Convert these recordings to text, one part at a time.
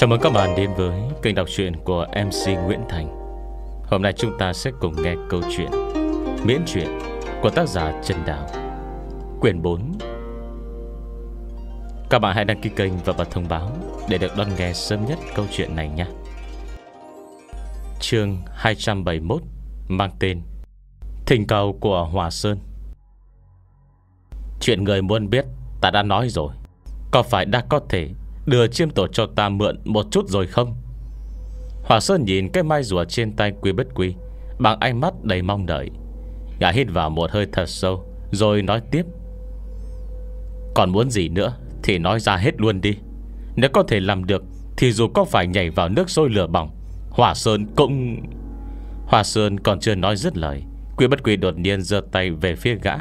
Chào mừng các bạn đến với kênh đọc truyện của MC Nguyễn Thành Hôm nay chúng ta sẽ cùng nghe câu chuyện Miễn truyện của tác giả Trần Đào Quyển 4 Các bạn hãy đăng ký kênh và bật thông báo Để được đón nghe sớm nhất câu chuyện này nhé Chương 271 Mang tên Thỉnh cầu của Hòa Sơn Chuyện người muốn biết ta đã nói rồi Có phải đã có thể Đưa chiêm tổ cho ta mượn một chút rồi không Hòa Sơn nhìn cái mai rùa trên tay Quy Bất Quy Bằng ánh mắt đầy mong đợi Gã hít vào một hơi thật sâu Rồi nói tiếp Còn muốn gì nữa Thì nói ra hết luôn đi Nếu có thể làm được Thì dù có phải nhảy vào nước sôi lửa bỏng Hòa Sơn cũng Hòa Sơn còn chưa nói dứt lời Quy Bất Quy đột nhiên giơ tay về phía gã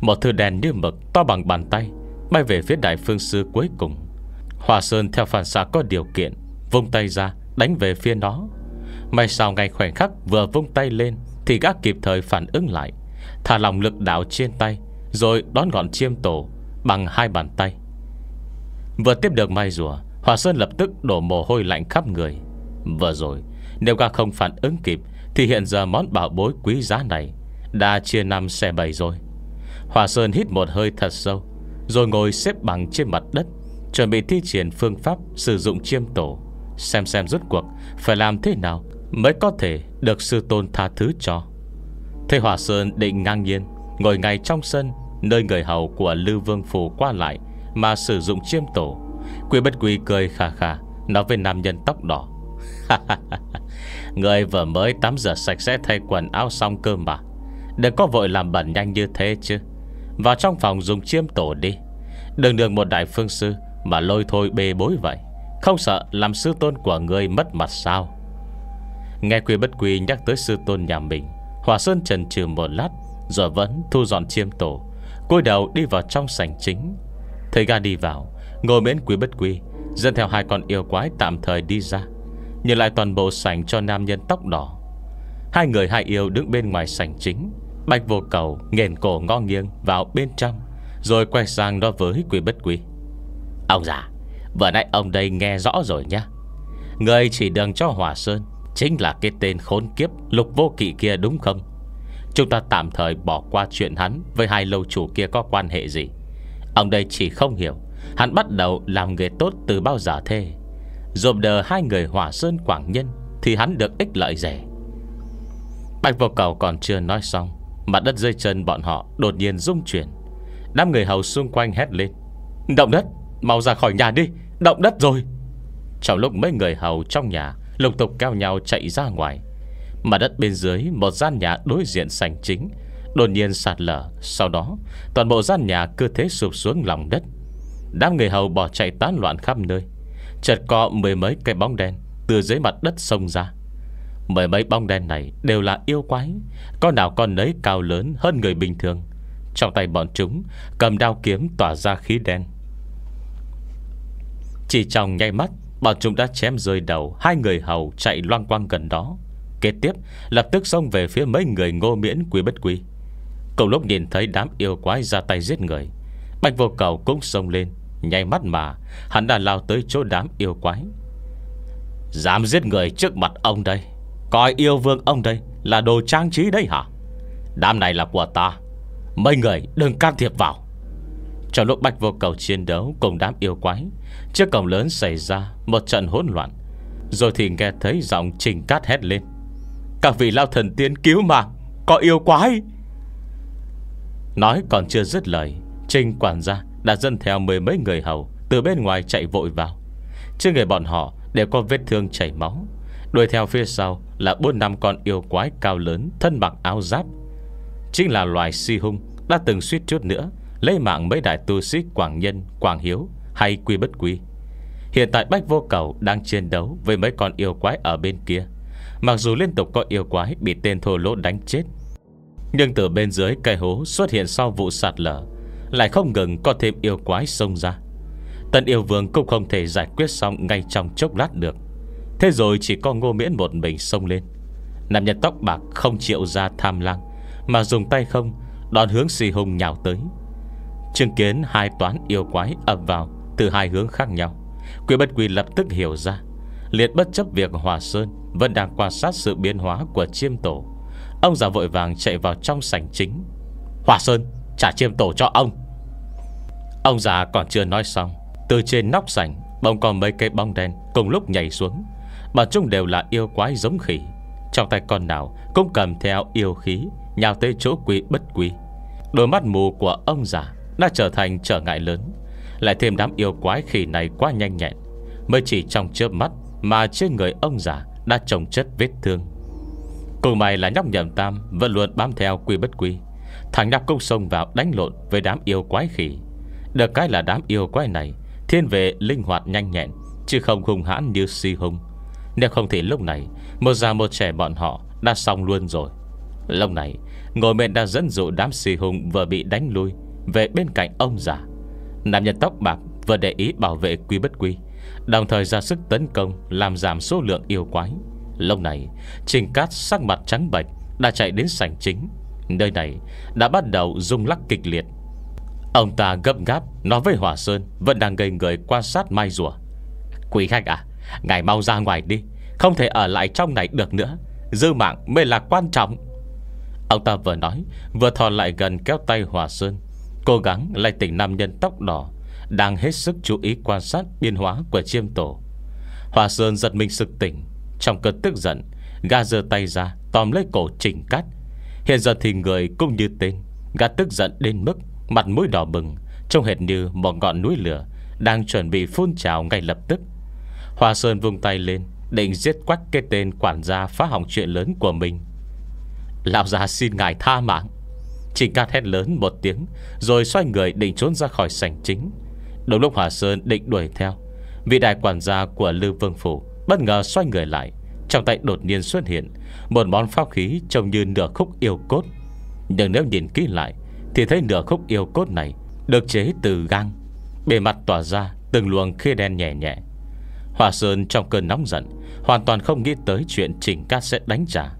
Một thứ đèn như mực to bằng bàn tay Bay về phía đại phương sư cuối cùng Hòa Sơn theo phản xạ có điều kiện Vung tay ra đánh về phía nó May sao ngay khoảnh khắc vừa vung tay lên Thì gã kịp thời phản ứng lại Thả lòng lực đảo trên tay Rồi đón gọn chiêm tổ Bằng hai bàn tay Vừa tiếp được mai rùa Hòa Sơn lập tức đổ mồ hôi lạnh khắp người Vừa rồi Nếu gã không phản ứng kịp Thì hiện giờ món bảo bối quý giá này Đã chia năm xe bày rồi Hòa Sơn hít một hơi thật sâu Rồi ngồi xếp bằng trên mặt đất Chuẩn bị thi triển phương pháp sử dụng chiêm tổ Xem xem rốt cuộc Phải làm thế nào Mới có thể được sư tôn tha thứ cho Thế Hòa Sơn định ngang nhiên Ngồi ngay trong sân Nơi người hầu của Lưu Vương Phủ qua lại Mà sử dụng chiêm tổ Quỷ bất quỷ cười khà khà Nói với nam nhân tóc đỏ Người vừa mới tắm giờ sạch sẽ thay quần áo xong cơ mà Đừng có vội làm bẩn nhanh như thế chứ Vào trong phòng dùng chiêm tổ đi Đường đường một đại phương sư mà lôi thôi bê bối vậy Không sợ làm sư tôn của người mất mặt sao Nghe quy bất quy nhắc tới sư tôn nhà mình Hòa Sơn trần trừ một lát Rồi vẫn thu dọn chiêm tổ cúi đầu đi vào trong sảnh chính Thầy ga đi vào Ngồi bên quý bất quy Dân theo hai con yêu quái tạm thời đi ra Nhìn lại toàn bộ sảnh cho nam nhân tóc đỏ Hai người hai yêu đứng bên ngoài sảnh chính Bạch vô cầu nghền cổ ngon nghiêng vào bên trong Rồi quay sang đó với quý bất quy. Ông già Vừa nãy ông đây nghe rõ rồi nhé Người chỉ đường cho Hòa Sơn Chính là cái tên khốn kiếp Lục vô kỵ kia đúng không Chúng ta tạm thời bỏ qua chuyện hắn Với hai lâu chủ kia có quan hệ gì Ông đây chỉ không hiểu Hắn bắt đầu làm người tốt từ bao giờ thế Dồm đờ hai người Hòa Sơn Quảng Nhân Thì hắn được ích lợi rẻ Bạch vô cầu còn chưa nói xong Mặt đất dưới chân bọn họ đột nhiên rung chuyển Đám người hầu xung quanh hét lên Động đất Mau ra khỏi nhà đi Động đất rồi Trong lúc mấy người hầu trong nhà Lục tục keo nhau chạy ra ngoài Mà đất bên dưới một gian nhà đối diện sành chính Đột nhiên sạt lở Sau đó toàn bộ gian nhà cứ thế sụp xuống lòng đất Đám người hầu bỏ chạy tán loạn khắp nơi Chợt có mười mấy cây bóng đen Từ dưới mặt đất sông ra Mười mấy bóng đen này đều là yêu quái Con nào con nấy cao lớn hơn người bình thường Trong tay bọn chúng Cầm đao kiếm tỏa ra khí đen chỉ trong nháy mắt Bọn chúng đã chém rơi đầu Hai người hầu chạy loang quang gần đó Kế tiếp lập tức xông về phía mấy người ngô miễn quý bất quý Cùng lúc nhìn thấy đám yêu quái ra tay giết người Bạch vô cầu cũng xông lên Nháy mắt mà Hắn đã lao tới chỗ đám yêu quái Dám giết người trước mặt ông đây Coi yêu vương ông đây Là đồ trang trí đấy hả Đám này là của ta Mấy người đừng can thiệp vào trong lúc Bạch Vô Cầu chiến đấu cùng đám yêu quái Trước cổng lớn xảy ra một trận hỗn loạn Rồi thì nghe thấy giọng trình cát hét lên Các vị lao thần tiên cứu mà, Có yêu quái Nói còn chưa dứt lời Trình quản gia đã dân theo mười mấy người hầu Từ bên ngoài chạy vội vào Trên người bọn họ đều có vết thương chảy máu Đuổi theo phía sau là bốn năm con yêu quái cao lớn Thân mặc áo giáp Chính là loài si hung Đã từng suýt chút nữa Lấy mạng mấy đại tu sĩ Quảng Nhân, Quảng Hiếu Hay Quy Bất Quy Hiện tại Bách Vô Cầu đang chiến đấu Với mấy con yêu quái ở bên kia Mặc dù liên tục có yêu quái bị tên thô lỗ đánh chết Nhưng từ bên dưới cây hố xuất hiện sau vụ sạt lở Lại không ngừng có thêm yêu quái xông ra Tần yêu vương cũng không thể giải quyết xong ngay trong chốc lát được Thế rồi chỉ có ngô miễn một mình xông lên Nam nhân tóc bạc không chịu ra tham lăng, Mà dùng tay không Đón hướng si hùng nhào tới Chứng kiến hai toán yêu quái ập vào Từ hai hướng khác nhau Quỷ bất quỷ lập tức hiểu ra Liệt bất chấp việc Hòa Sơn Vẫn đang quan sát sự biến hóa của chiêm tổ Ông già vội vàng chạy vào trong sảnh chính Hòa Sơn trả chiêm tổ cho ông Ông già còn chưa nói xong Từ trên nóc sảnh bông còn mấy cây bóng đen cùng lúc nhảy xuống Bọn chúng đều là yêu quái giống khỉ Trong tay con nào cũng cầm theo yêu khí Nhào tới chỗ quỷ bất quỷ Đôi mắt mù của ông già đã trở thành trở ngại lớn Lại thêm đám yêu quái khỉ này quá nhanh nhẹn Mới chỉ trong chớp mắt Mà trên người ông già đã trồng chất vết thương Cùng mày là nhóc nhậm tam Vẫn luôn bám theo quy bất quy Thằng nhóc công sông vào đánh lộn Với đám yêu quái khỉ Được cái là đám yêu quái này Thiên về linh hoạt nhanh nhẹn Chứ không hung hãn như si hung Nếu không thì lúc này Một già một trẻ bọn họ đã xong luôn rồi Lúc này Ngồi mẹ đã dẫn dụ đám si hùng vừa bị đánh lui về bên cạnh ông già. Nam nhân tóc bạc vừa để ý bảo vệ quy bất quy, đồng thời ra sức tấn công làm giảm số lượng yêu quái. Lúc này, Trình Cát sắc mặt trắng bệch đã chạy đến sảnh chính. Nơi này đã bắt đầu rung lắc kịch liệt. Ông ta gấp gáp nói với Hòa Sơn vẫn đang gây người quan sát mai rùa. Quý khách à, ngài mau ra ngoài đi, không thể ở lại trong này được nữa. Dư mạng mới là quan trọng. Ông ta vừa nói, vừa thò lại gần kéo tay Hòa Sơn Cố gắng lại tỉnh nam nhân tóc đỏ Đang hết sức chú ý quan sát biên hóa của chiêm tổ Hòa Sơn giật mình sực tỉnh Trong cơn tức giận Gà giơ tay ra tóm lấy cổ chỉnh cắt Hiện giờ thì người cũng như tên Gà tức giận đến mức Mặt mũi đỏ bừng Trông hệt như một ngọn núi lửa Đang chuẩn bị phun trào ngay lập tức Hòa Sơn vung tay lên Định giết quách cái tên quản gia phá hỏng chuyện lớn của mình Lão già xin ngài tha mạng chỉ cạt hét lớn một tiếng Rồi xoay người định trốn ra khỏi sảnh chính Đúng lúc Hòa Sơn định đuổi theo Vị đại quản gia của Lưu Vương Phủ Bất ngờ xoay người lại Trong tay đột nhiên xuất hiện Một món pháo khí trông như nửa khúc yêu cốt Nhưng nếu nhìn kỹ lại Thì thấy nửa khúc yêu cốt này Được chế từ gang Bề mặt tỏa ra từng luồng khê đen nhẹ nhẹ Hòa Sơn trong cơn nóng giận Hoàn toàn không nghĩ tới chuyện Trình Cát sẽ đánh trả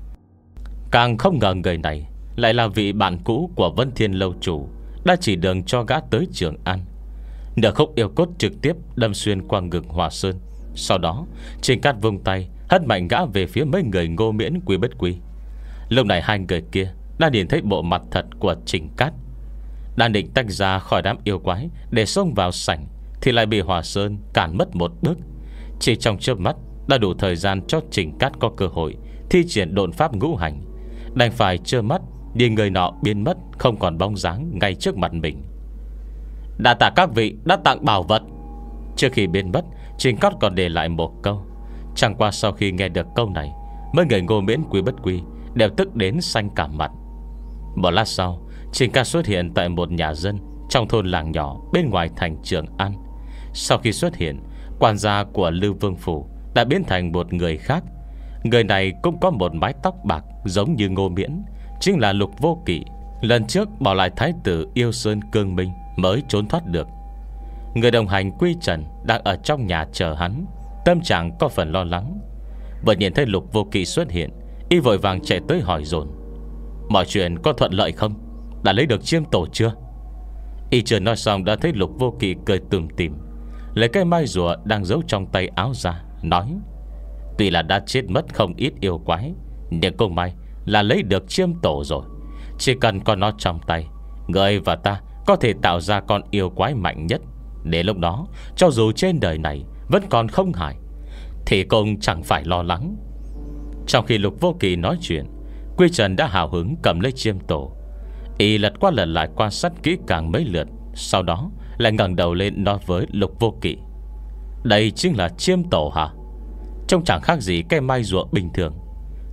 Càng không ngờ người này lại là vị bạn cũ của Vân Thiên Lâu Chủ Đã chỉ đường cho gã tới Trường An Nửa khúc yêu cốt trực tiếp đâm xuyên qua ngực Hòa Sơn Sau đó Trình Cát vung tay Hất mạnh gã về phía mấy người ngô miễn quý bất quý Lúc này hai người kia Đã nhìn thấy bộ mặt thật của Trình Cát Đang định tách ra khỏi đám yêu quái Để xông vào sảnh Thì lại bị Hòa Sơn cản mất một bước Chỉ trong chớp mắt Đã đủ thời gian cho Trình Cát có cơ hội Thi triển độn pháp ngũ hành Đành phải trơ mắt nhưng người nọ biến mất Không còn bóng dáng ngay trước mặt mình Đã tạ các vị đã tặng bảo vật Trước khi biến mất Trình Cót còn để lại một câu Chẳng qua sau khi nghe được câu này Mấy người ngô miễn quý bất Quy Đều tức đến xanh cả mặt Một lát sau Trình ca xuất hiện tại một nhà dân Trong thôn làng nhỏ bên ngoài thành Trường An Sau khi xuất hiện Quản gia của Lưu Vương Phủ Đã biến thành một người khác Người này cũng có một mái tóc bạc Giống như ngô miễn Chính là lục vô kỵ Lần trước bỏ lại thái tử yêu sơn cương minh Mới trốn thoát được Người đồng hành quy trần Đang ở trong nhà chờ hắn Tâm trạng có phần lo lắng Vừa nhìn thấy lục vô kỵ xuất hiện Y vội vàng chạy tới hỏi dồn Mọi chuyện có thuận lợi không Đã lấy được chiêm tổ chưa Y chưa nói xong đã thấy lục vô kỵ cười tùm tìm Lấy cái mai rùa đang giấu trong tay áo ra Nói Tuy là đã chết mất không ít yêu quái Nhưng cô Mai là lấy được chiêm tổ rồi Chỉ cần có nó trong tay Người và ta có thể tạo ra con yêu quái mạnh nhất Để lúc đó Cho dù trên đời này Vẫn còn không hại Thì cũng chẳng phải lo lắng Trong khi Lục Vô Kỳ nói chuyện Quy Trần đã hào hứng cầm lấy chiêm tổ Y lật qua lật lại quan sát kỹ càng mấy lượt Sau đó lại ngẩng đầu lên nói với Lục Vô Kỵ Đây chính là chiêm tổ hả Trông chẳng khác gì cây mai ruộng bình thường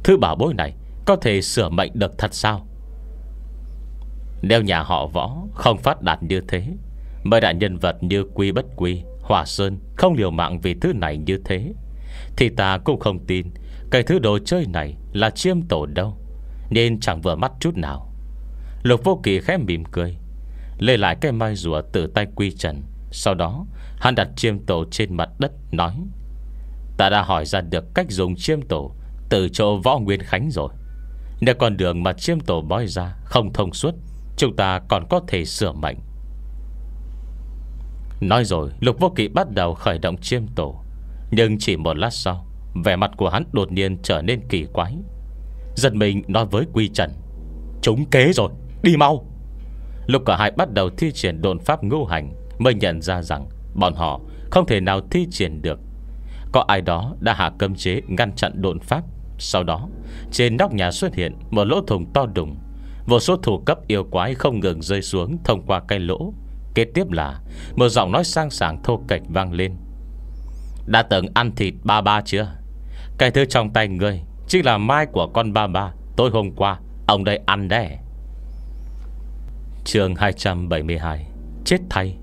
Thứ bảo bối này có thể sửa mệnh được thật sao Nếu nhà họ võ Không phát đạt như thế Mấy đại nhân vật như Quy Bất Quy Hỏa Sơn không liều mạng vì thứ này như thế Thì ta cũng không tin Cái thứ đồ chơi này là chiêm tổ đâu Nên chẳng vừa mắt chút nào Lục vô kỳ khẽ mỉm cười Lê lại cái mai rùa từ tay quy trần Sau đó hắn đặt chiêm tổ trên mặt đất Nói Ta đã hỏi ra được cách dùng chiêm tổ Từ chỗ võ Nguyên Khánh rồi nếu con đường mà chiêm tổ bói ra Không thông suốt Chúng ta còn có thể sửa mạnh Nói rồi Lục Vô Kỵ bắt đầu khởi động chiêm tổ Nhưng chỉ một lát sau Vẻ mặt của hắn đột nhiên trở nên kỳ quái Giật mình nói với Quy Trần Chúng kế rồi Đi mau lục cả hai bắt đầu thi triển đồn pháp ngưu hành Mới nhận ra rằng Bọn họ không thể nào thi triển được Có ai đó đã hạ cơm chế ngăn chặn đồn pháp sau đó Trên nóc nhà xuất hiện một lỗ thùng to đùng Một số thủ cấp yêu quái không ngừng rơi xuống Thông qua cây lỗ Kế tiếp là Một giọng nói sang sảng thô kệch vang lên Đã từng ăn thịt ba ba chưa Cái thứ trong tay ngươi Chính là mai của con ba ba Tối hôm qua Ông đây ăn đẻ. chương 272 Chết thay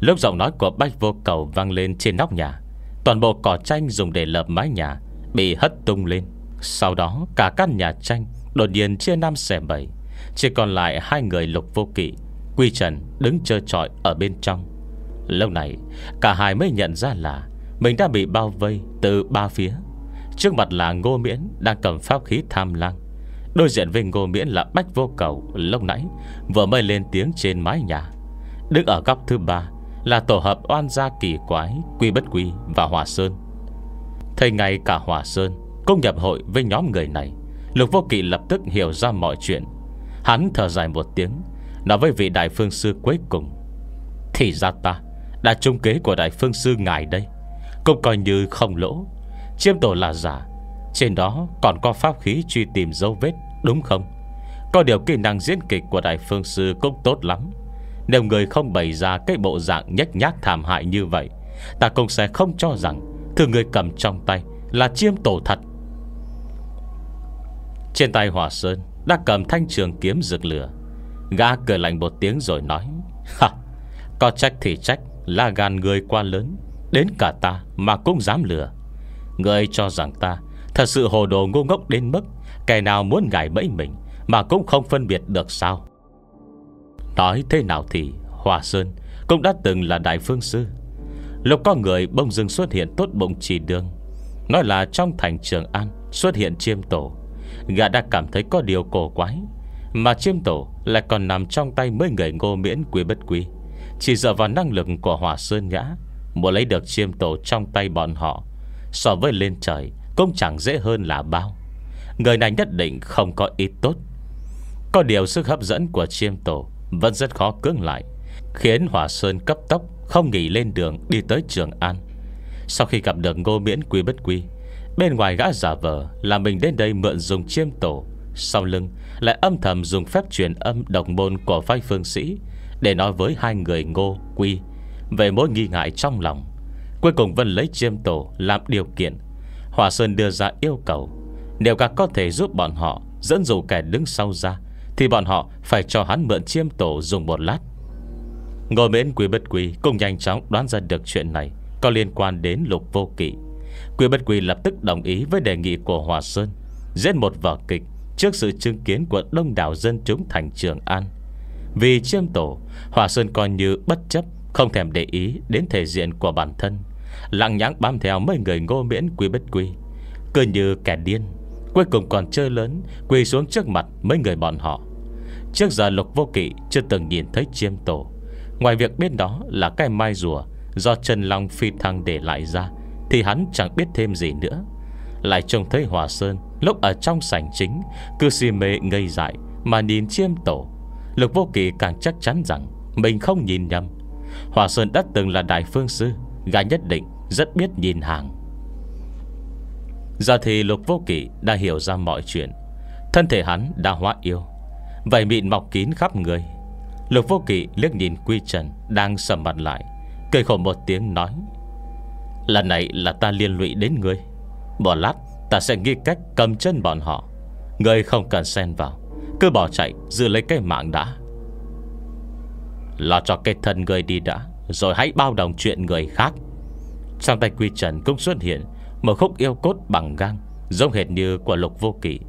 Lúc giọng nói của Bách Vô Cầu vang lên trên nóc nhà Toàn bộ cỏ tranh dùng để lợp mái nhà Bị hất tung lên Sau đó cả căn nhà tranh Đột nhiên chia năm xẻ bảy Chỉ còn lại hai người lục vô kỵ Quy Trần đứng trơ trọi ở bên trong Lâu này cả hai mới nhận ra là Mình đã bị bao vây từ ba phía Trước mặt là Ngô Miễn Đang cầm pháp khí tham lăng. Đối diện với Ngô Miễn là Bách Vô Cầu Lâu nãy vừa mới lên tiếng trên mái nhà Đứng ở góc thứ ba Là tổ hợp oan gia kỳ quái Quy bất quy và hòa sơn Thầy ngay cả Hòa Sơn Cũng nhập hội với nhóm người này Lục Vô Kỵ lập tức hiểu ra mọi chuyện Hắn thở dài một tiếng Nói với vị đại phương sư cuối cùng Thì ra ta Đã trung kế của đại phương sư ngài đây Cũng coi như không lỗ Chiêm tổ là giả Trên đó còn có pháp khí truy tìm dấu vết Đúng không Có điều kỹ năng diễn kịch của đại phương sư cũng tốt lắm Nếu người không bày ra Cái bộ dạng nhách nhác thảm hại như vậy Ta cũng sẽ không cho rằng Thứ người cầm trong tay Là chiêm tổ thật Trên tay Hòa Sơn Đã cầm thanh trường kiếm rực lửa Gã cười lạnh một tiếng rồi nói Ha Có trách thì trách Là gan người quá lớn Đến cả ta mà cũng dám lừa Người cho rằng ta Thật sự hồ đồ ngu ngốc đến mức Kẻ nào muốn gài bẫy mình Mà cũng không phân biệt được sao Nói thế nào thì Hòa Sơn Cũng đã từng là đại phương sư Lúc có người bông dưng xuất hiện tốt bụng chỉ đường Nói là trong thành Trường An Xuất hiện chiêm tổ Gã đã cảm thấy có điều cổ quái Mà chiêm tổ lại còn nằm trong tay Mấy người ngô miễn quý bất quý Chỉ dựa vào năng lực của hỏa sơn ngã Muốn lấy được chiêm tổ trong tay bọn họ So với lên trời Cũng chẳng dễ hơn là bao Người này nhất định không có ít tốt Có điều sức hấp dẫn của chiêm tổ Vẫn rất khó cưỡng lại Khiến hỏa sơn cấp tốc không nghỉ lên đường đi tới Trường An Sau khi gặp được Ngô Miễn Quý Bất Quý Bên ngoài gã giả vờ Là mình đến đây mượn dùng chiêm tổ Sau lưng lại âm thầm dùng phép truyền âm Độc môn của vai phương sĩ Để nói với hai người Ngô Quý Về mối nghi ngại trong lòng Cuối cùng Vân lấy chiêm tổ làm điều kiện Hòa Sơn đưa ra yêu cầu Nếu các có thể giúp bọn họ Dẫn dụ kẻ đứng sau ra Thì bọn họ phải cho hắn mượn chiêm tổ dùng một lát Ngồi miễn quỷ bất quỷ cũng nhanh chóng đoán ra được chuyện này Có liên quan đến lục vô kỵ Quỷ bất quỷ lập tức đồng ý với đề nghị của Hòa Sơn Diễn một vở kịch Trước sự chứng kiến của đông đảo dân chúng thành Trường An Vì chiêm tổ Hòa Sơn coi như bất chấp Không thèm để ý đến thể diện của bản thân Lặng nhãng bám theo mấy người ngô miễn quy bất quy Cứ như kẻ điên Cuối cùng còn chơi lớn Quỳ xuống trước mặt mấy người bọn họ Trước giờ lục vô kỵ chưa từng nhìn thấy chiêm tổ Ngoài việc biết đó là cái mai rùa Do Trần Long phi thăng để lại ra Thì hắn chẳng biết thêm gì nữa Lại trông thấy Hòa Sơn Lúc ở trong sảnh chính Cứ si mê ngây dại Mà nhìn chiêm tổ Lục Vô Kỳ càng chắc chắn rằng Mình không nhìn nhầm Hòa Sơn đã từng là đại phương sư Gã nhất định rất biết nhìn hàng Giờ thì Lục Vô Kỳ đã hiểu ra mọi chuyện Thân thể hắn đã hóa yêu Vậy mịn mọc kín khắp người Lục vô kỵ liếc nhìn Quy Trần Đang sầm mặt lại Cười khổ một tiếng nói Lần này là ta liên lụy đến ngươi Bỏ lát ta sẽ nghĩ cách cầm chân bọn họ Ngươi không cần xen vào Cứ bỏ chạy giữ lấy cái mạng đã Lo cho cái thân ngươi đi đã Rồi hãy bao đồng chuyện người khác Trong tay Quy Trần cũng xuất hiện Một khúc yêu cốt bằng gang Giống hệt như của lục vô kỵ.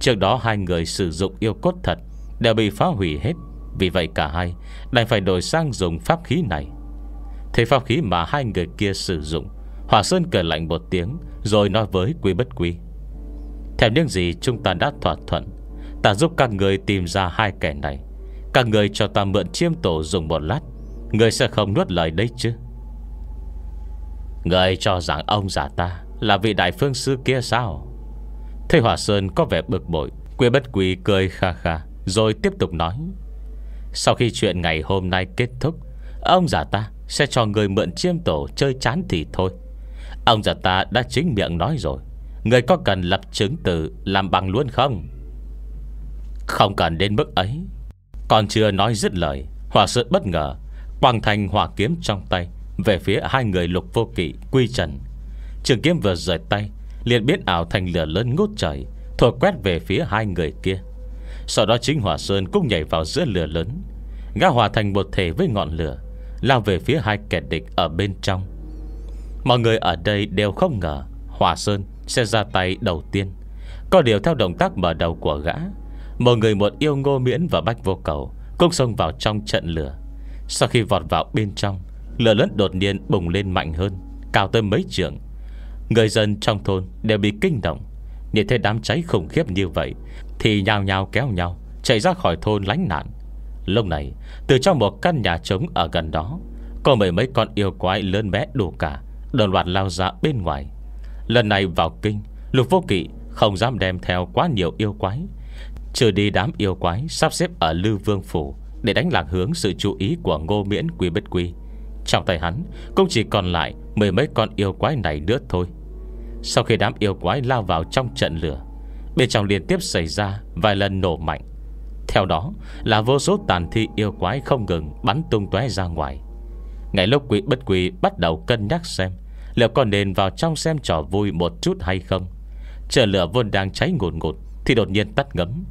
Trước đó hai người sử dụng yêu cốt thật Đều bị phá hủy hết vì vậy cả hai đành phải đổi sang dùng pháp khí này Thế pháp khí mà hai người kia sử dụng Hỏa Sơn cười lạnh một tiếng Rồi nói với quý bất quý Theo những gì chúng ta đã thỏa thuận Ta giúp các người tìm ra hai kẻ này Các người cho ta mượn chiêm tổ dùng một lát Người sẽ không nuốt lời đấy chứ Người cho rằng ông giả ta Là vị đại phương sư kia sao Thế Hỏa Sơn có vẻ bực bội Quy bất quý cười kha kha Rồi tiếp tục nói sau khi chuyện ngày hôm nay kết thúc Ông già ta sẽ cho người mượn chiêm tổ chơi chán thì thôi Ông già ta đã chính miệng nói rồi Người có cần lập chứng từ làm bằng luôn không? Không cần đến mức ấy Còn chưa nói dứt lời Hòa sự bất ngờ Quang thành hỏa kiếm trong tay Về phía hai người lục vô kỵ quy trần Trường kiếm vừa rời tay liền biến ảo thành lửa lớn ngút trời Thổi quét về phía hai người kia sau đó chính Hỏa Sơn cũng nhảy vào giữa lửa lớn Gã hòa thành một thể với ngọn lửa Lao về phía hai kẻ địch ở bên trong Mọi người ở đây đều không ngờ Hòa Sơn sẽ ra tay đầu tiên Có điều theo động tác mở đầu của gã mọi người một yêu ngô miễn và bách vô cầu Cũng xông vào trong trận lửa Sau khi vọt vào bên trong Lửa lớn đột nhiên bùng lên mạnh hơn Cao tới mấy trường Người dân trong thôn đều bị kinh động Nhìn thấy đám cháy khủng khiếp như vậy thì nhào nhào kéo nhau Chạy ra khỏi thôn lánh nạn Lúc này từ trong một căn nhà trống ở gần đó Có mấy mấy con yêu quái lớn bé đủ cả đồn loạt lao ra bên ngoài Lần này vào kinh Lục vô kỵ không dám đem theo quá nhiều yêu quái Trừ đi đám yêu quái Sắp xếp ở lưu Vương Phủ Để đánh lạc hướng sự chú ý của Ngô Miễn Quý Bất Quy Trong tay hắn Cũng chỉ còn lại mười mấy con yêu quái này nữa thôi Sau khi đám yêu quái lao vào trong trận lửa Bên trong liên tiếp xảy ra Vài lần nổ mạnh Theo đó là vô số tàn thi yêu quái không ngừng Bắn tung tóe ra ngoài Ngày lúc quỷ bất quỷ bắt đầu cân nhắc xem Liệu có nên vào trong xem trò vui một chút hay không Chờ lửa vốn đang cháy ngột ngột Thì đột nhiên tắt ngấm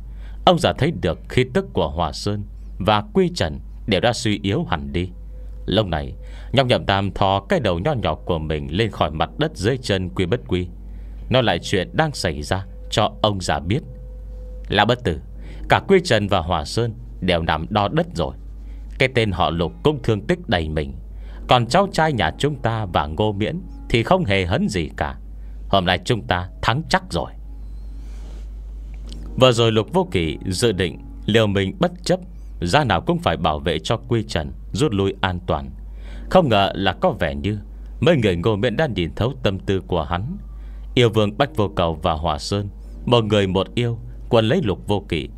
Ông giả thấy được khi tức của Hòa Sơn Và Quy Trần đều đã suy yếu hẳn đi Lúc này Nhọc nhậm tam thò cái đầu nho nhỏ của mình Lên khỏi mặt đất dưới chân quy bất quy Nó lại chuyện đang xảy ra cho ông già biết Là bất tử Cả Quy Trần và Hòa Sơn Đều nằm đo đất rồi Cái tên họ lục cũng thương tích đầy mình Còn cháu trai nhà chúng ta và Ngô Miễn Thì không hề hấn gì cả Hôm nay chúng ta thắng chắc rồi Vừa rồi Lục Vô Kỳ dự định Liều mình bất chấp Ra nào cũng phải bảo vệ cho Quy Trần Rút lui an toàn Không ngờ là có vẻ như Mấy người Ngô Miễn đã nhìn thấu tâm tư của hắn Yêu vương Bách Vô Cầu và Hòa Sơn một người một yêu Quân lấy lục vô kỵ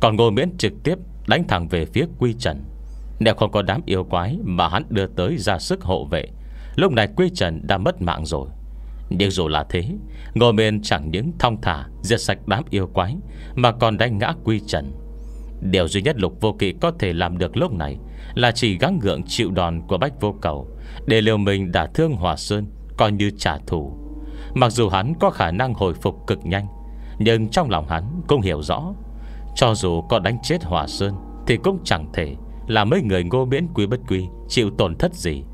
Còn ngồi miễn trực tiếp đánh thẳng về phía Quy Trần Nếu không có đám yêu quái Mà hắn đưa tới ra sức hộ vệ Lúc này Quy Trần đã mất mạng rồi Nhưng dù là thế Ngồi miễn chẳng những thong thả Diệt sạch đám yêu quái Mà còn đánh ngã Quy Trần Điều duy nhất lục vô kỵ có thể làm được lúc này Là chỉ gắng gượng chịu đòn của bách vô cầu Để liều mình đã thương Hòa Sơn Coi như trả thù Mặc dù hắn có khả năng hồi phục cực nhanh nhưng trong lòng hắn cũng hiểu rõ Cho dù có đánh chết Hòa Sơn Thì cũng chẳng thể là mấy người ngô miễn quý bất quy Chịu tổn thất gì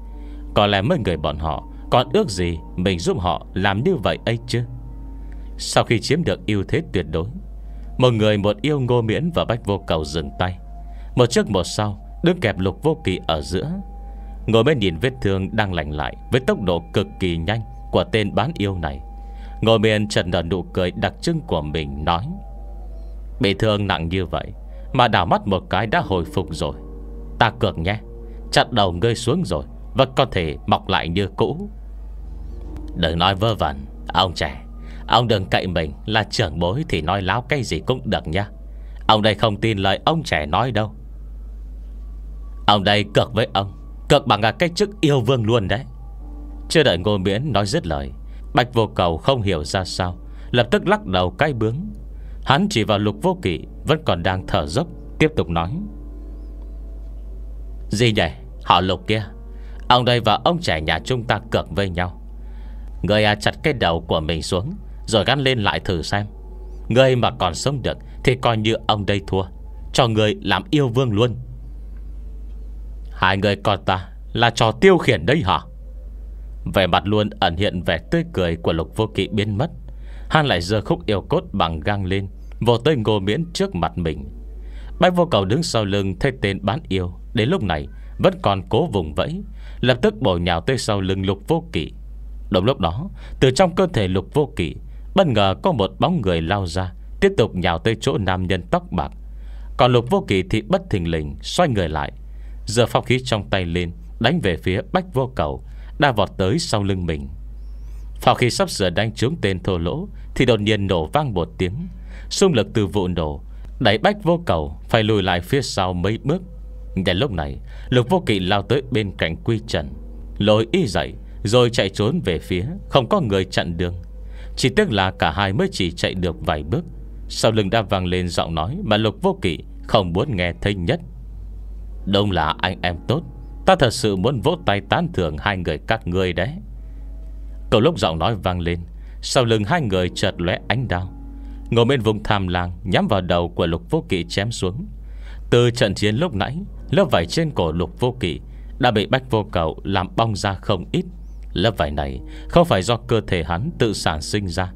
Có lẽ mấy người bọn họ Còn ước gì mình giúp họ làm như vậy ấy chứ Sau khi chiếm được ưu thế tuyệt đối Một người một yêu ngô miễn và bách vô cầu dừng tay Một trước một sau Đứng kẹp lục vô kỳ ở giữa Ngồi bên nhìn vết thương đang lành lại Với tốc độ cực kỳ nhanh Của tên bán yêu này ngồi Miên trần nở nụ cười đặc trưng của mình nói Bị thương nặng như vậy Mà đảo mắt một cái đã hồi phục rồi Ta cược nhé Chặt đầu ngươi xuống rồi Vẫn có thể mọc lại như cũ Đừng nói vơ vẩn Ông trẻ Ông đừng cậy mình là trưởng bối Thì nói láo cái gì cũng được nhé Ông đây không tin lời ông trẻ nói đâu Ông đây cược với ông Cược bằng cái chức yêu vương luôn đấy Chưa đợi Ngô Miễn nói dứt lời Bạch vô cầu không hiểu ra sao Lập tức lắc đầu cay bướng Hắn chỉ vào lục vô kỵ Vẫn còn đang thở dốc Tiếp tục nói Gì nhỉ Họ lục kia Ông đây và ông trẻ nhà chúng ta cược với nhau Người à chặt cái đầu của mình xuống Rồi gắn lên lại thử xem Người mà còn sống được Thì coi như ông đây thua Cho người làm yêu vương luôn Hai người con ta Là trò tiêu khiển đấy hả về mặt luôn ẩn hiện vẻ tươi cười của lục vô kỵ biến mất Hắn lại giờ khúc yêu cốt bằng găng lên Vồ tới ngô miễn trước mặt mình Bách vô cầu đứng sau lưng Thấy tên bán yêu Đến lúc này vẫn còn cố vùng vẫy Lập tức bổ nhào tới sau lưng lục vô kỵ Đồng lúc đó Từ trong cơ thể lục vô kỵ Bất ngờ có một bóng người lao ra Tiếp tục nhào tới chỗ nam nhân tóc bạc Còn lục vô kỵ thì bất thình lình Xoay người lại Giờ phong khí trong tay lên Đánh về phía bách vô cầu đã vọt tới sau lưng mình Sau khi sắp sửa đánh trúng tên thô lỗ Thì đột nhiên nổ vang một tiếng Xung lực từ vụ nổ Đẩy bách vô cầu Phải lùi lại phía sau mấy bước Ngay lúc này Lục vô kỵ lao tới bên cạnh quy trần Lôi y dậy Rồi chạy trốn về phía Không có người chặn đường Chỉ tiếc là cả hai mới chỉ chạy được vài bước Sau lưng đã vang lên giọng nói Mà lục vô kỵ không muốn nghe thấy nhất Đông là anh em tốt Ta thật sự muốn vỗ tay tán thưởng hai người các ngươi đấy Cậu lúc giọng nói vang lên Sau lưng hai người chợt lóe ánh đau, Ngồi bên vùng tham lang Nhắm vào đầu của lục vô kỵ chém xuống Từ trận chiến lúc nãy Lớp vải trên cổ lục vô kỵ Đã bị bách vô cầu làm bong ra không ít Lớp vải này không phải do cơ thể hắn tự sản sinh ra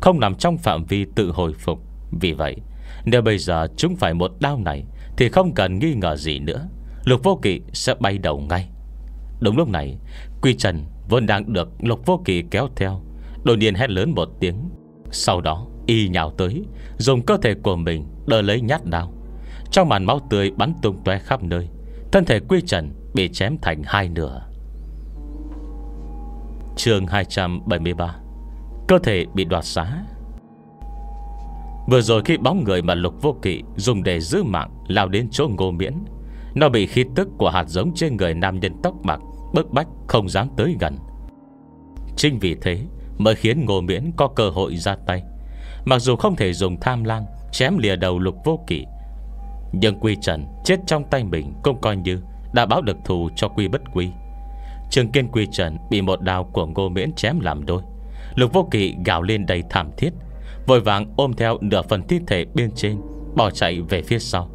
Không nằm trong phạm vi tự hồi phục Vì vậy Nếu bây giờ chúng phải một đau này Thì không cần nghi ngờ gì nữa Lục Vô Kỵ sẽ bay đầu ngay Đúng lúc này Quy Trần vốn đang được Lục Vô Kỵ kéo theo Đột nhiên hét lớn một tiếng Sau đó y nhào tới Dùng cơ thể của mình đỡ lấy nhát đao Trong màn máu tươi bắn tung tóe khắp nơi Thân thể Quy Trần bị chém thành hai nửa chương 273 Cơ thể bị đoạt xá Vừa rồi khi bóng người mà Lục Vô Kỵ dùng để giữ mạng lao đến chỗ Ngô Miễn nó bị khí tức của hạt giống trên người nam nhân tóc bạc Bức bách không dám tới gần Chính vì thế Mới khiến Ngô Miễn có cơ hội ra tay Mặc dù không thể dùng tham lang Chém lìa đầu lục vô kỷ Nhưng Quy Trần chết trong tay mình Cũng coi như đã báo được thù cho Quy Bất Quy Trường kiên Quy Trần Bị một đào của Ngô Miễn chém làm đôi Lục vô kỷ gào lên đầy thảm thiết Vội vàng ôm theo nửa phần thi thể bên trên Bỏ chạy về phía sau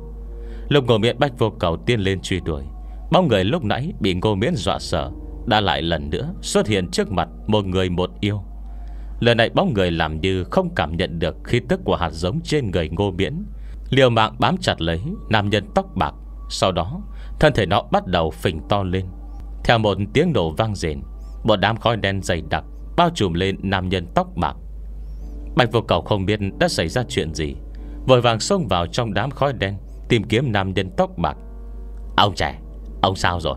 Lúc Ngô Miễn bách vô cầu tiên lên truy đuổi bóng người lúc nãy bị Ngô Miễn dọa sợ Đã lại lần nữa xuất hiện trước mặt Một người một yêu Lần này bóng người làm như không cảm nhận được khi tức của hạt giống trên người Ngô Miễn Liều mạng bám chặt lấy Nam nhân tóc bạc Sau đó thân thể nó bắt đầu phình to lên Theo một tiếng nổ vang rền Một đám khói đen dày đặc Bao trùm lên nam nhân tóc bạc Bạch vô cầu không biết đã xảy ra chuyện gì Vội vàng xông vào trong đám khói đen Tìm kiếm nam nhân tóc bạc Ông trẻ Ông sao rồi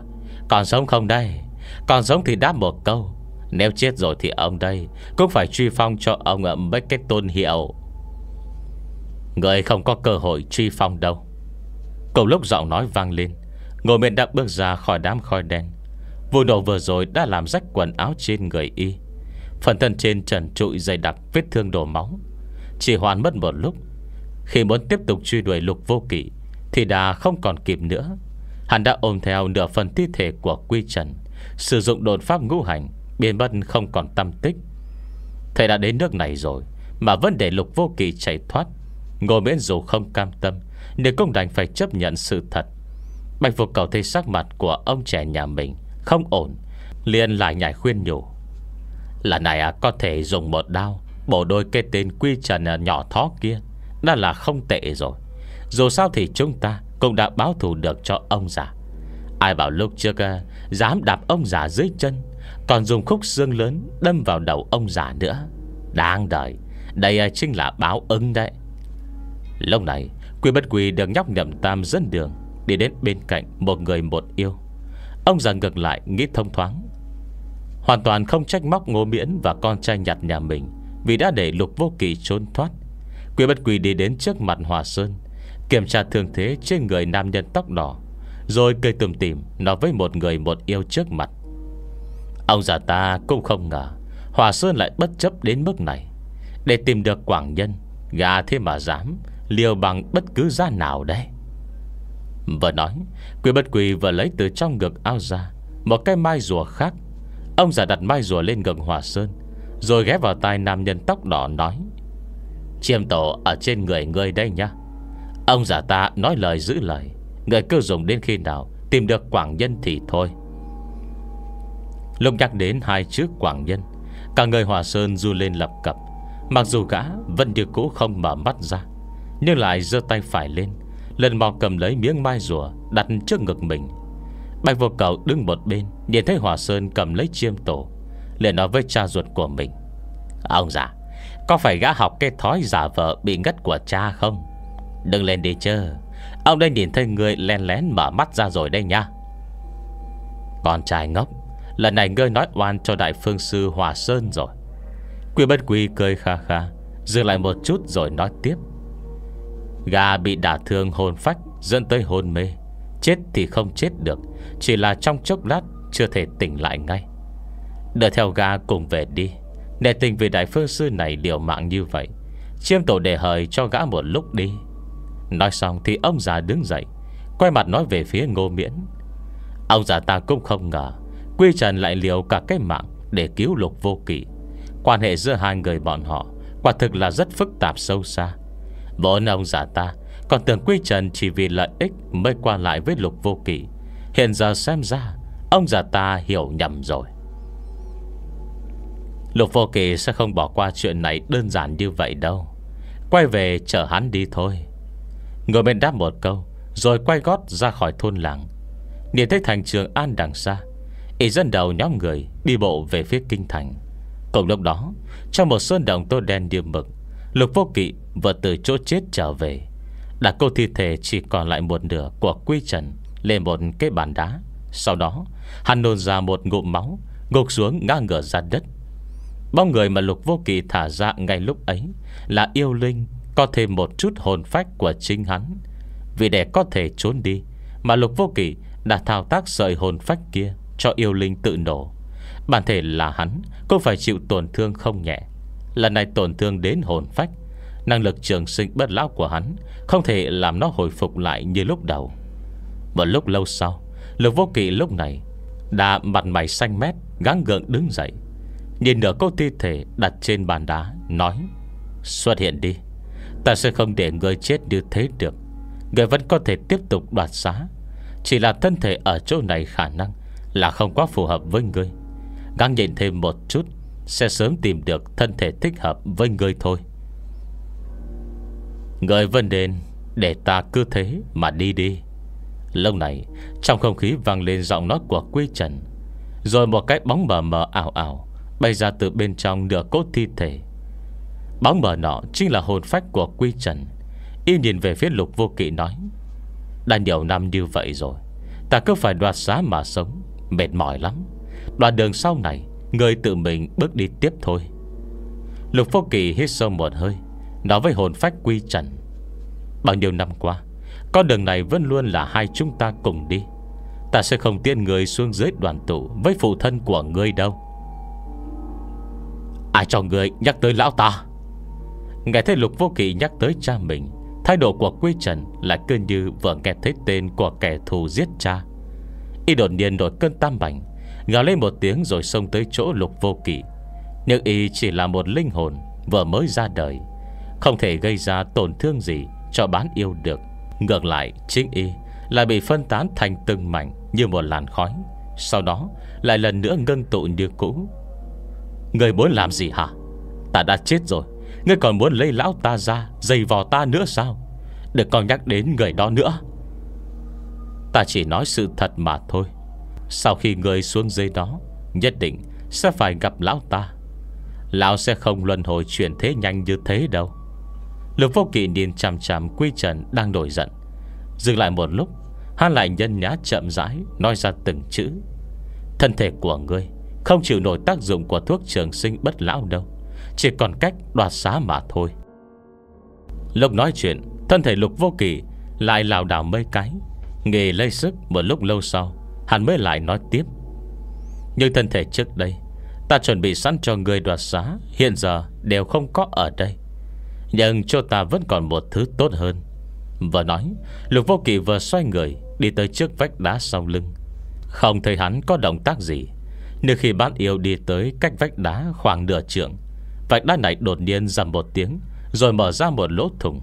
Còn sống không đây Còn sống thì đáp một câu Nếu chết rồi thì ông đây Cũng phải truy phong cho ông ở mấy cái tôn hiệu Người không có cơ hội truy phong đâu Cùng lúc giọng nói vang lên Ngồi miệng đã bước ra khỏi đám khói đen Vụ nổ vừa rồi đã làm rách quần áo trên người y Phần thân trên trần trụi dày đặc vết thương đổ máu Chỉ hoàn mất một lúc Khi muốn tiếp tục truy đuổi lục vô kỷ thì đã không còn kịp nữa Hắn đã ôm theo nửa phần thi thể của Quy Trần Sử dụng đồn pháp ngũ hành Biến mất không còn tâm tích Thầy đã đến nước này rồi Mà vẫn để lục vô kỳ chạy thoát Ngồi miễn dù không cam tâm Nếu công đành phải chấp nhận sự thật Bạch vô cầu thấy sắc mặt của ông trẻ nhà mình Không ổn liền lại nhảy khuyên nhủ là này à, có thể dùng một đao Bổ đôi cái tên quy trần à, nhỏ thó kia Đã là không tệ rồi dù sao thì chúng ta Cũng đã báo thù được cho ông già Ai bảo lúc trước ờ, Dám đạp ông già dưới chân Còn dùng khúc xương lớn đâm vào đầu ông già nữa Đáng đời Đây ờ, chính là báo ứng đấy Lúc này Quy bất quỳ được nhóc nhậm tam dẫn đường Đi đến bên cạnh một người một yêu Ông già ngược lại nghĩ thông thoáng Hoàn toàn không trách móc ngô miễn Và con trai nhặt nhà mình Vì đã để lục vô kỳ trốn thoát Quy bất quỳ đi đến trước mặt Hòa Sơn Kiểm tra thương thế trên người nam nhân tóc đỏ Rồi cười tùm tìm Nói với một người một yêu trước mặt Ông già ta cũng không ngờ Hòa Sơn lại bất chấp đến mức này Để tìm được quảng nhân Gà thế mà dám Liều bằng bất cứ giá nào đấy Vừa nói Quỷ bất quỷ vừa lấy từ trong ngực ao ra Một cái mai rùa khác Ông già đặt mai rùa lên gần Hòa Sơn Rồi ghé vào tai nam nhân tóc đỏ nói Chiêm tổ ở trên người ngươi đây nhá Ông giả ta nói lời giữ lời Người cứ dùng đến khi nào Tìm được Quảng Nhân thì thôi Lúc nhắc đến hai chữ Quảng Nhân Cả người Hòa Sơn du lên lập cập Mặc dù gã vẫn như cũ không mở mắt ra Nhưng lại giơ tay phải lên Lần mò cầm lấy miếng mai rùa Đặt trước ngực mình Bạch vô cầu đứng một bên Nhìn thấy Hòa Sơn cầm lấy chiêm tổ liền nói với cha ruột của mình Ông già Có phải gã học cái thói giả vợ bị ngất của cha không Đừng lên đi chứ Ông đây nhìn thấy người lén lén mở mắt ra rồi đây nha Con trai ngốc Lần này ngươi nói oan cho đại phương sư Hòa Sơn rồi Quy bất quy cười kha kha Dừng lại một chút rồi nói tiếp Gà bị đả thương hồn phách Dẫn tới hồn mê Chết thì không chết được Chỉ là trong chốc lát chưa thể tỉnh lại ngay Đợi theo gà cùng về đi Để tình vì đại phương sư này liều mạng như vậy Chiêm tổ đề hời cho gã một lúc đi Nói xong thì ông già đứng dậy Quay mặt nói về phía ngô miễn Ông già ta cũng không ngờ Quy Trần lại liều cả cái mạng Để cứu lục vô kỳ. Quan hệ giữa hai người bọn họ Quả thực là rất phức tạp sâu xa Bốn ông già ta Còn tưởng Quy Trần chỉ vì lợi ích Mới qua lại với lục vô kỳ. Hiện giờ xem ra Ông già ta hiểu nhầm rồi Lục vô kỳ sẽ không bỏ qua chuyện này đơn giản như vậy đâu Quay về chở hắn đi thôi Người bên đáp một câu Rồi quay gót ra khỏi thôn làng Nhìn thấy thành trường An đằng xa Ý dân đầu nhóm người đi bộ về phía kinh thành Cùng lúc đó Trong một sơn đồng tô đen điềm mực Lục vô kỵ vừa từ chỗ chết trở về Đặt cô thi thể chỉ còn lại một nửa Của quy trần Lên một cái bàn đá Sau đó hắn nôn ra một ngụm máu Ngục xuống ngã ngửa ra đất Bao người mà lục vô kỳ thả ra ngay lúc ấy Là yêu linh có thêm một chút hồn phách của chính hắn Vì để có thể trốn đi Mà lục vô kỷ đã thao tác sợi hồn phách kia Cho yêu linh tự nổ Bản thể là hắn Cũng phải chịu tổn thương không nhẹ Lần này tổn thương đến hồn phách Năng lực trường sinh bất lão của hắn Không thể làm nó hồi phục lại như lúc đầu Một lúc lâu sau Lục vô kỷ lúc này Đã mặt mày xanh mét Gắng gượng đứng dậy Nhìn nửa câu thi thể đặt trên bàn đá Nói Xuất hiện đi Ta sẽ không để người chết như thế được Người vẫn có thể tiếp tục đoạt xá Chỉ là thân thể ở chỗ này khả năng Là không quá phù hợp với người Găng nhìn thêm một chút Sẽ sớm tìm được thân thể thích hợp với người thôi Người vẫn nên Để ta cứ thế mà đi đi Lâu này Trong không khí vang lên giọng nói của Quy Trần Rồi một cái bóng mờ mờ ảo ảo Bay ra từ bên trong nửa cốt thi thể Bóng mờ nọ chính là hồn phách của Quy Trần Y nhìn về phía lục vô kỵ nói Đã nhiều năm như vậy rồi Ta cứ phải đoạt giá mà sống Mệt mỏi lắm Đoạn đường sau này Người tự mình bước đi tiếp thôi Lục vô kỳ hít sâu một hơi Nói với hồn phách quy trần Bao nhiêu năm qua Con đường này vẫn luôn là hai chúng ta cùng đi Ta sẽ không tiên người xuống dưới đoàn tụ Với phụ thân của ngươi đâu Ai cho người nhắc tới lão ta Nghe thấy Lục Vô Kỳ nhắc tới cha mình Thái độ của Quy Trần là cơn như vừa nghe thấy tên của kẻ thù giết cha Y đột nhiên đổi cơn tam bảnh Gào lên một tiếng rồi xông tới chỗ Lục Vô Kỳ Nhưng Y chỉ là một linh hồn Vừa mới ra đời Không thể gây ra tổn thương gì Cho bán yêu được Ngược lại chính Y là bị phân tán thành từng mảnh Như một làn khói Sau đó lại lần nữa ngân tụ như cũ Người muốn làm gì hả Ta đã chết rồi Ngươi còn muốn lấy lão ta ra Dày vò ta nữa sao Đừng còn nhắc đến người đó nữa Ta chỉ nói sự thật mà thôi Sau khi ngươi xuống dưới đó Nhất định sẽ phải gặp lão ta Lão sẽ không luân hồi chuyển thế nhanh như thế đâu Lục vô kỵ nhìn chằm chằm Quy Trần đang nổi giận Dừng lại một lúc Hắn lại nhân nhá chậm rãi Nói ra từng chữ Thân thể của ngươi Không chịu nổi tác dụng của thuốc trường sinh bất lão đâu chỉ còn cách đoạt xá mà thôi Lúc nói chuyện Thân thể lục vô kỳ Lại lào đảo mấy cái Nghề lây sức một lúc lâu sau Hắn mới lại nói tiếp Nhưng thân thể trước đây Ta chuẩn bị sẵn cho người đoạt xá Hiện giờ đều không có ở đây Nhưng cho ta vẫn còn một thứ tốt hơn Vừa nói Lục vô kỳ vừa xoay người Đi tới trước vách đá sau lưng Không thấy hắn có động tác gì Nhưng khi bán yêu đi tới cách vách đá khoảng nửa trượng Vạch đá này đột nhiên giảm một tiếng Rồi mở ra một lỗ thủng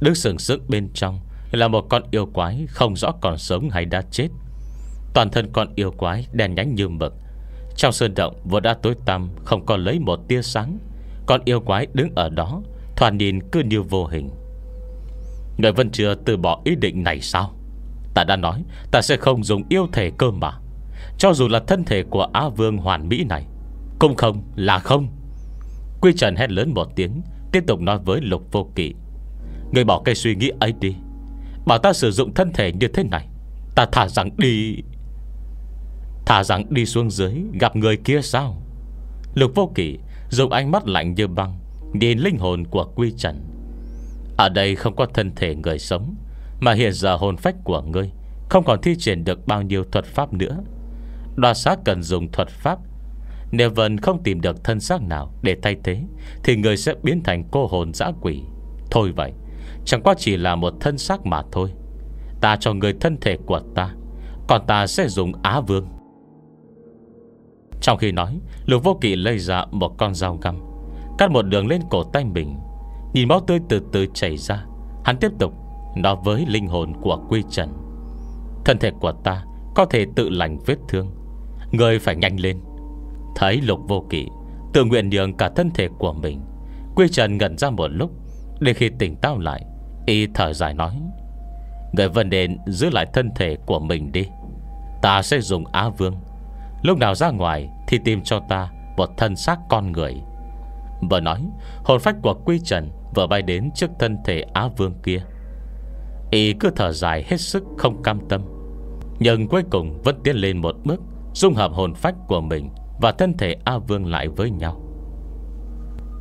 Đứng sừng sững bên trong Là một con yêu quái không rõ còn sống hay đã chết Toàn thân con yêu quái đen nhánh như mực Trong sơn động vừa đã tối tăm Không còn lấy một tia sáng Con yêu quái đứng ở đó Thoàn nhìn cứ như vô hình Người vẫn chưa từ bỏ ý định này sao Ta đã nói Ta sẽ không dùng yêu thể cơ mà Cho dù là thân thể của Á Vương hoàn mỹ này Cũng không là không Quy Trần hét lớn một tiếng Tiếp tục nói với Lục Vô Kỵ Người bỏ cái suy nghĩ ấy đi Bảo ta sử dụng thân thể như thế này Ta thả rằng đi Thả rằng đi xuống dưới Gặp người kia sao Lục Vô Kỵ dùng ánh mắt lạnh như băng Nhìn linh hồn của Quy Trần Ở đây không có thân thể người sống Mà hiện giờ hồn phách của ngươi Không còn thi triển được bao nhiêu thuật pháp nữa Đoà xác cần dùng thuật pháp nếu vẫn không tìm được thân xác nào để thay thế Thì người sẽ biến thành cô hồn dã quỷ Thôi vậy Chẳng qua chỉ là một thân xác mà thôi Ta cho người thân thể của ta Còn ta sẽ dùng Á Vương Trong khi nói Lục vô kỵ lây ra một con dao găm Cắt một đường lên cổ tay mình Nhìn máu tươi từ từ chảy ra Hắn tiếp tục Nói với linh hồn của Quy Trần Thân thể của ta Có thể tự lành vết thương Người phải nhanh lên Thấy lục vô kỵ Tự nguyện nhường cả thân thể của mình Quy Trần ngẩn ra một lúc Để khi tỉnh táo lại Y thở dài nói Người vẫn nên giữ lại thân thể của mình đi Ta sẽ dùng á vương Lúc nào ra ngoài Thì tìm cho ta một thân xác con người Vừa nói Hồn phách của Quy Trần vừa bay đến trước thân thể á vương kia Y cứ thở dài hết sức không cam tâm Nhưng cuối cùng vẫn tiến lên một bước Dung hợp hồn phách của mình và thân thể A Vương lại với nhau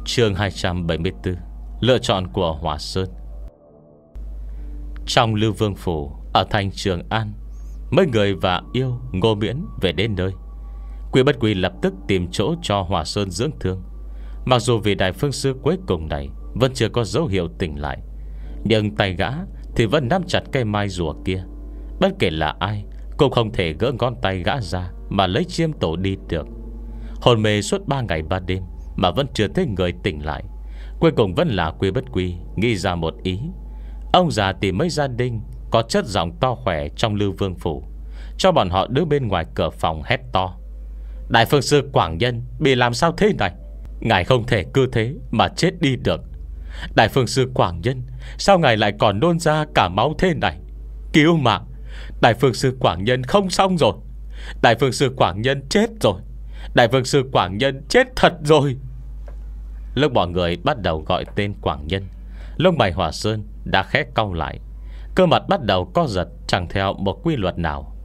chương 274 Lựa chọn của Hòa Sơn Trong Lưu Vương Phủ Ở thành Trường An Mấy người và yêu Ngô Miễn về đến nơi Quỷ bất quỷ lập tức tìm chỗ cho Hòa Sơn dưỡng thương Mặc dù vì đại phương sư cuối cùng này Vẫn chưa có dấu hiệu tỉnh lại Nhưng tay gã Thì vẫn nắm chặt cây mai rùa kia Bất kể là ai Cũng không thể gỡ ngón tay gã ra Mà lấy chiêm tổ đi được Hồn mê suốt 3 ngày 3 đêm Mà vẫn chưa thấy người tỉnh lại Cuối cùng vẫn là quy bất quy Nghĩ ra một ý Ông già tìm mấy gia đình Có chất giọng to khỏe trong lưu vương phủ Cho bọn họ đứng bên ngoài cửa phòng hét to Đại phương sư Quảng Nhân Bị làm sao thế này Ngài không thể cứ thế mà chết đi được Đại phương sư Quảng Nhân Sao ngài lại còn nôn ra cả máu thế này Cứu mạng Đại phương sư Quảng Nhân không xong rồi Đại phương sư Quảng Nhân chết rồi Đại vương sư Quảng Nhân chết thật rồi Lúc mọi người bắt đầu gọi tên Quảng Nhân lúc mày hỏa sơn đã khẽ cong lại Cơ mặt bắt đầu co giật Chẳng theo một quy luật nào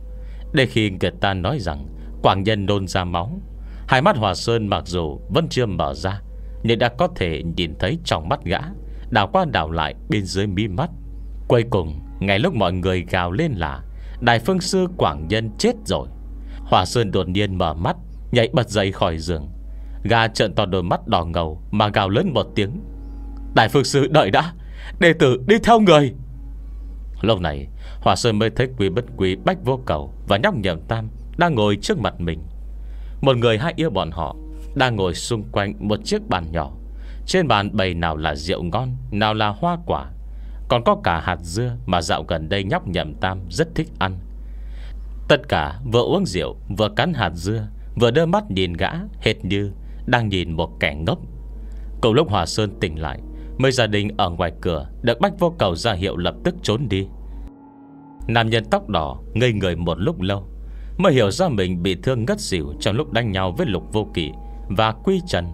Để khi người ta nói rằng Quảng Nhân nôn ra máu Hai mắt hỏa sơn mặc dù vẫn chưa mở ra Nhưng đã có thể nhìn thấy trong mắt gã Đảo qua đảo lại bên dưới mí mắt Cuối cùng Ngay lúc mọi người gào lên là Đại phương sư Quảng Nhân chết rồi Hỏa Sơn đột nhiên mở mắt Nhảy bật dậy khỏi giường Gà trợn to đôi mắt đỏ ngầu Mà gào lớn một tiếng Đại phương sư đợi đã Đệ tử đi theo người Lâu này Hòa Sơn mới thấy quý bất quý bách vô cầu Và nhóc nhậm tam Đang ngồi trước mặt mình Một người hai yêu bọn họ Đang ngồi xung quanh một chiếc bàn nhỏ Trên bàn bày nào là rượu ngon Nào là hoa quả Còn có cả hạt dưa Mà dạo gần đây nhóc nhậm tam rất thích ăn Tất cả vừa uống rượu Vừa cắn hạt dưa Vừa đưa mắt nhìn gã Hệt như đang nhìn một kẻ ngốc Cùng lúc Hòa Sơn tỉnh lại Mấy gia đình ở ngoài cửa Được bách vô cầu ra hiệu lập tức trốn đi Nam nhân tóc đỏ Ngây người một lúc lâu Mới hiểu ra mình bị thương ngất xỉu Trong lúc đánh nhau với lục vô kỵ Và quy trần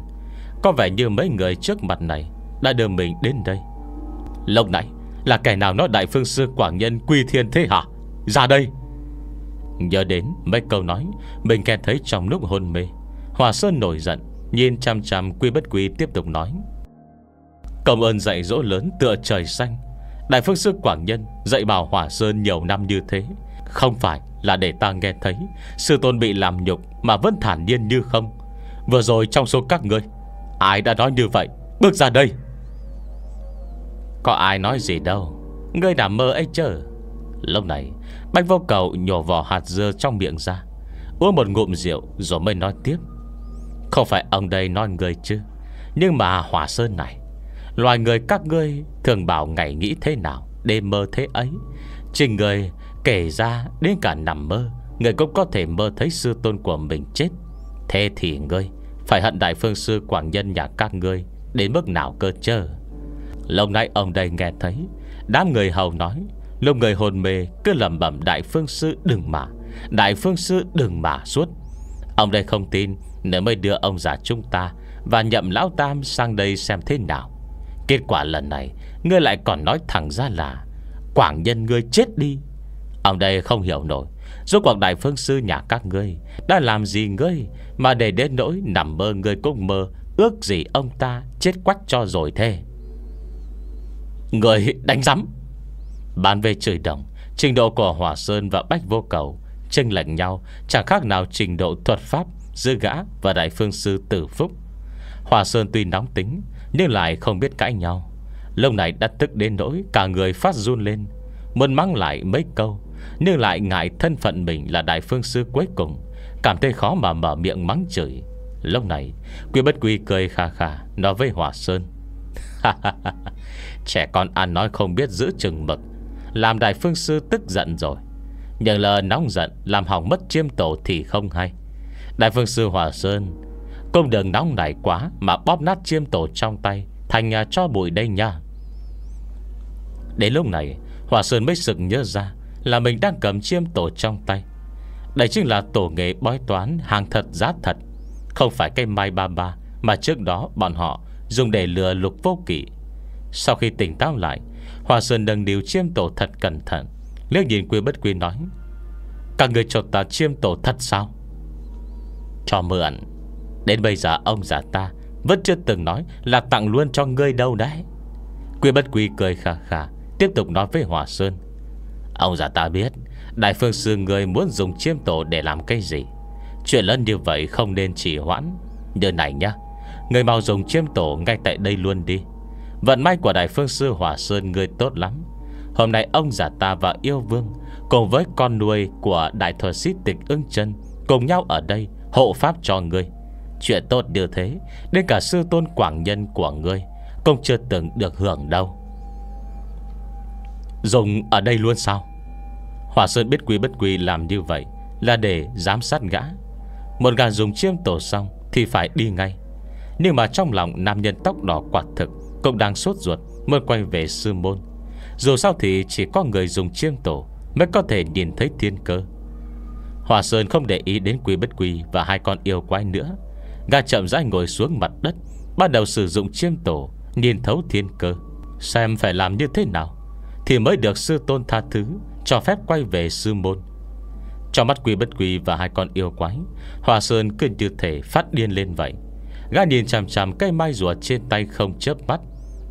Có vẻ như mấy người trước mặt này Đã đưa mình đến đây Lúc nãy là kẻ nào nói đại phương sư Quảng Nhân quy thiên thế hả Ra đây Nhớ đến mấy câu nói Mình nghe thấy trong lúc hôn mê Hòa Sơn nổi giận Nhìn chăm chăm quy bất quy tiếp tục nói Công ơn dạy dỗ lớn tựa trời xanh Đại phương sư Quảng Nhân Dạy bảo Hòa Sơn nhiều năm như thế Không phải là để ta nghe thấy Sư tôn bị làm nhục Mà vẫn thản nhiên như không Vừa rồi trong số các ngươi Ai đã nói như vậy Bước ra đây Có ai nói gì đâu Ngươi đã mơ ấy chứ Lúc này Bách vô cầu nhổ vỏ hạt dưa trong miệng ra Uống một ngụm rượu rồi mới nói tiếp Không phải ông đây nói người chứ Nhưng mà hỏa sơn này Loài người các ngươi thường bảo ngày nghĩ thế nào Đêm mơ thế ấy Trình người kể ra đến cả nằm mơ Người cũng có thể mơ thấy sư tôn của mình chết Thế thì ngươi Phải hận đại phương sư quảng nhân nhà các ngươi Đến mức nào cơ chứ Lâu nay ông đây nghe thấy Đám người hầu nói lúc người hồn mê cứ lầm bẩm đại phương sư đừng mà Đại phương sư đừng mà suốt Ông đây không tin Nên mới đưa ông già chúng ta Và nhậm lão tam sang đây xem thế nào Kết quả lần này Ngươi lại còn nói thẳng ra là Quảng nhân ngươi chết đi Ông đây không hiểu nổi Rốt cuộc đại phương sư nhà các ngươi Đã làm gì ngươi Mà để đến nỗi nằm mơ ngươi cũng mơ Ước gì ông ta chết quách cho rồi thế Người đánh rắm Bàn về chửi đồng Trình độ của Hòa Sơn và Bách Vô Cầu Tranh lệch nhau Chẳng khác nào trình độ thuật pháp Giữa gã và Đại Phương Sư Tử Phúc Hòa Sơn tuy nóng tính Nhưng lại không biết cãi nhau Lâu này đã tức đến nỗi Cả người phát run lên Muốn mắng lại mấy câu Nhưng lại ngại thân phận mình là Đại Phương Sư cuối cùng Cảm thấy khó mà mở miệng mắng chửi Lúc này Quy bất quy cười khà khà Nói với Hòa Sơn Trẻ con ăn nói không biết giữ chừng mực làm đại phương sư tức giận rồi Nhưng lờ nóng giận Làm hỏng mất chiêm tổ thì không hay Đại phương sư Hòa Sơn Công đường nóng nảy quá Mà bóp nát chiêm tổ trong tay Thành à, cho bụi đây nha Đến lúc này Hòa Sơn mới sực nhớ ra Là mình đang cầm chiêm tổ trong tay Đây chính là tổ nghề bói toán Hàng thật giá thật Không phải cây mai ba ba Mà trước đó bọn họ dùng để lừa lục vô kỵ Sau khi tỉnh táo lại Hòa Sơn nâng điều chiêm tổ thật cẩn thận Liếc nhìn quy bất quy nói Các người cho ta chiêm tổ thật sao Cho mượn Đến bây giờ ông già ta Vẫn chưa từng nói là tặng luôn cho ngươi đâu đấy Quy bất quy cười khà khà Tiếp tục nói với Hòa Sơn Ông già ta biết Đại phương sư người muốn dùng chiêm tổ để làm cái gì Chuyện lớn như vậy không nên trì hoãn Như này nhá Người mau dùng chiêm tổ ngay tại đây luôn đi Vận may của Đại Phương Sư hòa Sơn ngươi tốt lắm Hôm nay ông giả ta và yêu vương Cùng với con nuôi của Đại Thuật Sĩ Tịch Ưng chân Cùng nhau ở đây hộ pháp cho ngươi Chuyện tốt như thế Đến cả sư tôn quảng nhân của ngươi Cũng chưa từng được hưởng đâu Dùng ở đây luôn sao Hòa Sơn biết quý bất quý làm như vậy Là để giám sát gã Một gà dùng chiêm tổ xong Thì phải đi ngay Nhưng mà trong lòng nam nhân tóc đỏ quả thực cũng đang sốt ruột mới quay về sư môn Dù sao thì chỉ có người dùng chiêm tổ Mới có thể nhìn thấy thiên cơ Hòa Sơn không để ý đến quy bất quy Và hai con yêu quái nữa Gà chậm rãi ngồi xuống mặt đất Bắt đầu sử dụng chiêm tổ Nhìn thấu thiên cơ Xem phải làm như thế nào Thì mới được sư tôn tha thứ Cho phép quay về sư môn cho mắt quy bất quy và hai con yêu quái Hòa Sơn cứ như thể phát điên lên vậy Gã nhìn chằm chằm cây mai rùa trên tay không chớp mắt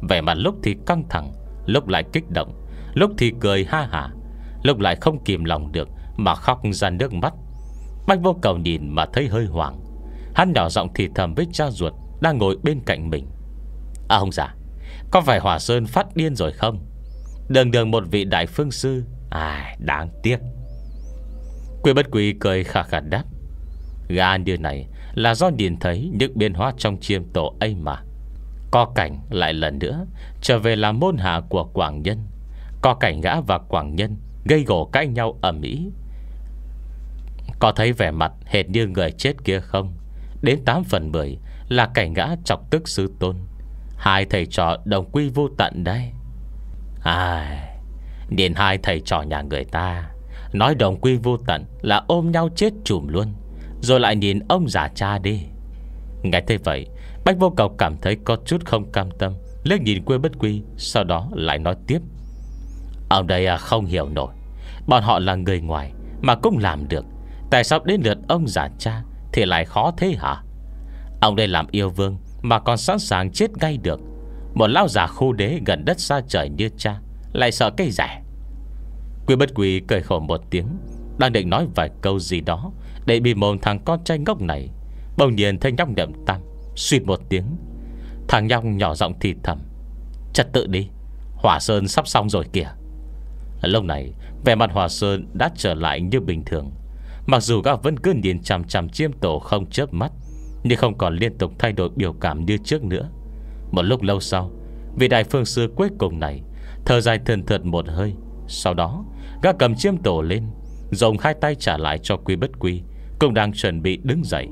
Vẻ mặt lúc thì căng thẳng Lúc lại kích động Lúc thì cười ha hả Lúc lại không kìm lòng được Mà khóc ra nước mắt Bách vô cầu nhìn mà thấy hơi hoảng Hắn nhỏ giọng thì thầm với cha ruột Đang ngồi bên cạnh mình À ông già Có phải Hòa Sơn phát điên rồi không Đường đường một vị đại phương sư À đáng tiếc Quỷ bất quỷ cười khả khả đáp Gà như này là do nhìn thấy những biến hóa trong chiêm tổ ấy mà Co cảnh lại lần nữa Trở về là môn hạ của Quảng Nhân Co cảnh gã và Quảng Nhân Gây gổ cãi nhau ở mỹ Có thấy vẻ mặt hệt như người chết kia không Đến 8 phần 10 Là cảnh gã chọc tức sư tôn Hai thầy trò đồng quy vô tận đây ai Điện hai thầy trò nhà người ta Nói đồng quy vô tận Là ôm nhau chết chùm luôn Rồi lại nhìn ông già cha đi Nghe thế vậy Bách vô cầu cảm thấy có chút không cam tâm Liếc nhìn quê bất quy Sau đó lại nói tiếp Ông đây à, không hiểu nổi Bọn họ là người ngoài Mà cũng làm được Tại sao đến lượt ông giả cha Thì lại khó thế hả Ông đây làm yêu vương Mà còn sẵn sàng chết ngay được Một lao giả khu đế gần đất xa trời như cha Lại sợ cây rẻ Quy bất Quy cười khổ một tiếng Đang định nói vài câu gì đó Để bị mồm thằng con trai ngốc này Bỗng nhiên thanh nhóc niệm tam Suy một tiếng Thằng Nhong nhỏ giọng thì thầm Trật tự đi Hỏa Sơn sắp xong rồi kìa Lâu này vẻ mặt Hỏa Sơn đã trở lại như bình thường Mặc dù gã vẫn cứ nhìn chằm chằm chiêm tổ không chớp mắt Nhưng không còn liên tục thay đổi biểu cảm như trước nữa Một lúc lâu sau Vị đại phương sư cuối cùng này Thở dài thườn thượt một hơi Sau đó gã cầm chiêm tổ lên Dùng hai tay trả lại cho quy bất quy Cũng đang chuẩn bị đứng dậy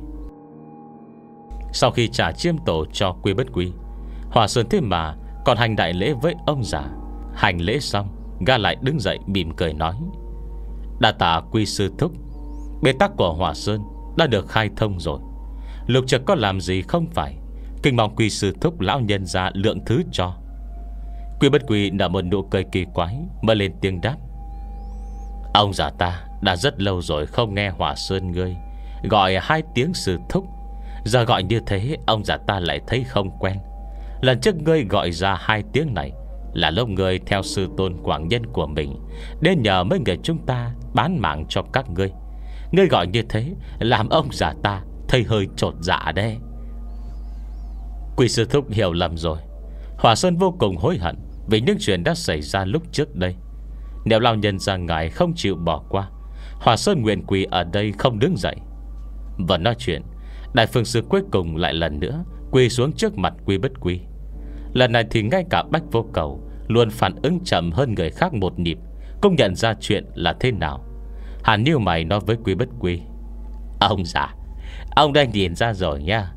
sau khi trả chiêm tổ cho quy bất quy Hòa Sơn thế mà Còn hành đại lễ với ông già Hành lễ xong Ga lại đứng dậy mỉm cười nói Đà tả quy sư thúc bê tắc của Hòa Sơn đã được khai thông rồi Lục trực có làm gì không phải Kinh mong quy sư thúc lão nhân ra lượng thứ cho Quy bất quy nở một nụ cười kỳ quái Mà lên tiếng đáp Ông già ta đã rất lâu rồi không nghe Hòa Sơn ngươi Gọi hai tiếng sư thúc Giờ gọi như thế Ông già ta lại thấy không quen Lần trước ngươi gọi ra hai tiếng này Là lúc ngươi theo sư tôn quảng nhân của mình Đến nhờ mấy người chúng ta Bán mạng cho các ngươi Ngươi gọi như thế Làm ông già ta thấy hơi trột dạ đấy Quỷ sư thúc hiểu lầm rồi Hòa Sơn vô cùng hối hận Vì những chuyện đã xảy ra lúc trước đây Nếu lao nhân ra ngài không chịu bỏ qua Hòa Sơn nguyện quỳ ở đây không đứng dậy Và nói chuyện Đại phương sư cuối cùng lại lần nữa Quỳ xuống trước mặt quy bất quy Lần này thì ngay cả bách vô cầu Luôn phản ứng chậm hơn người khác một nhịp Công nhận ra chuyện là thế nào Hàn Niêu mày nói với quy bất quy Ông già Ông đang nhìn ra rồi nha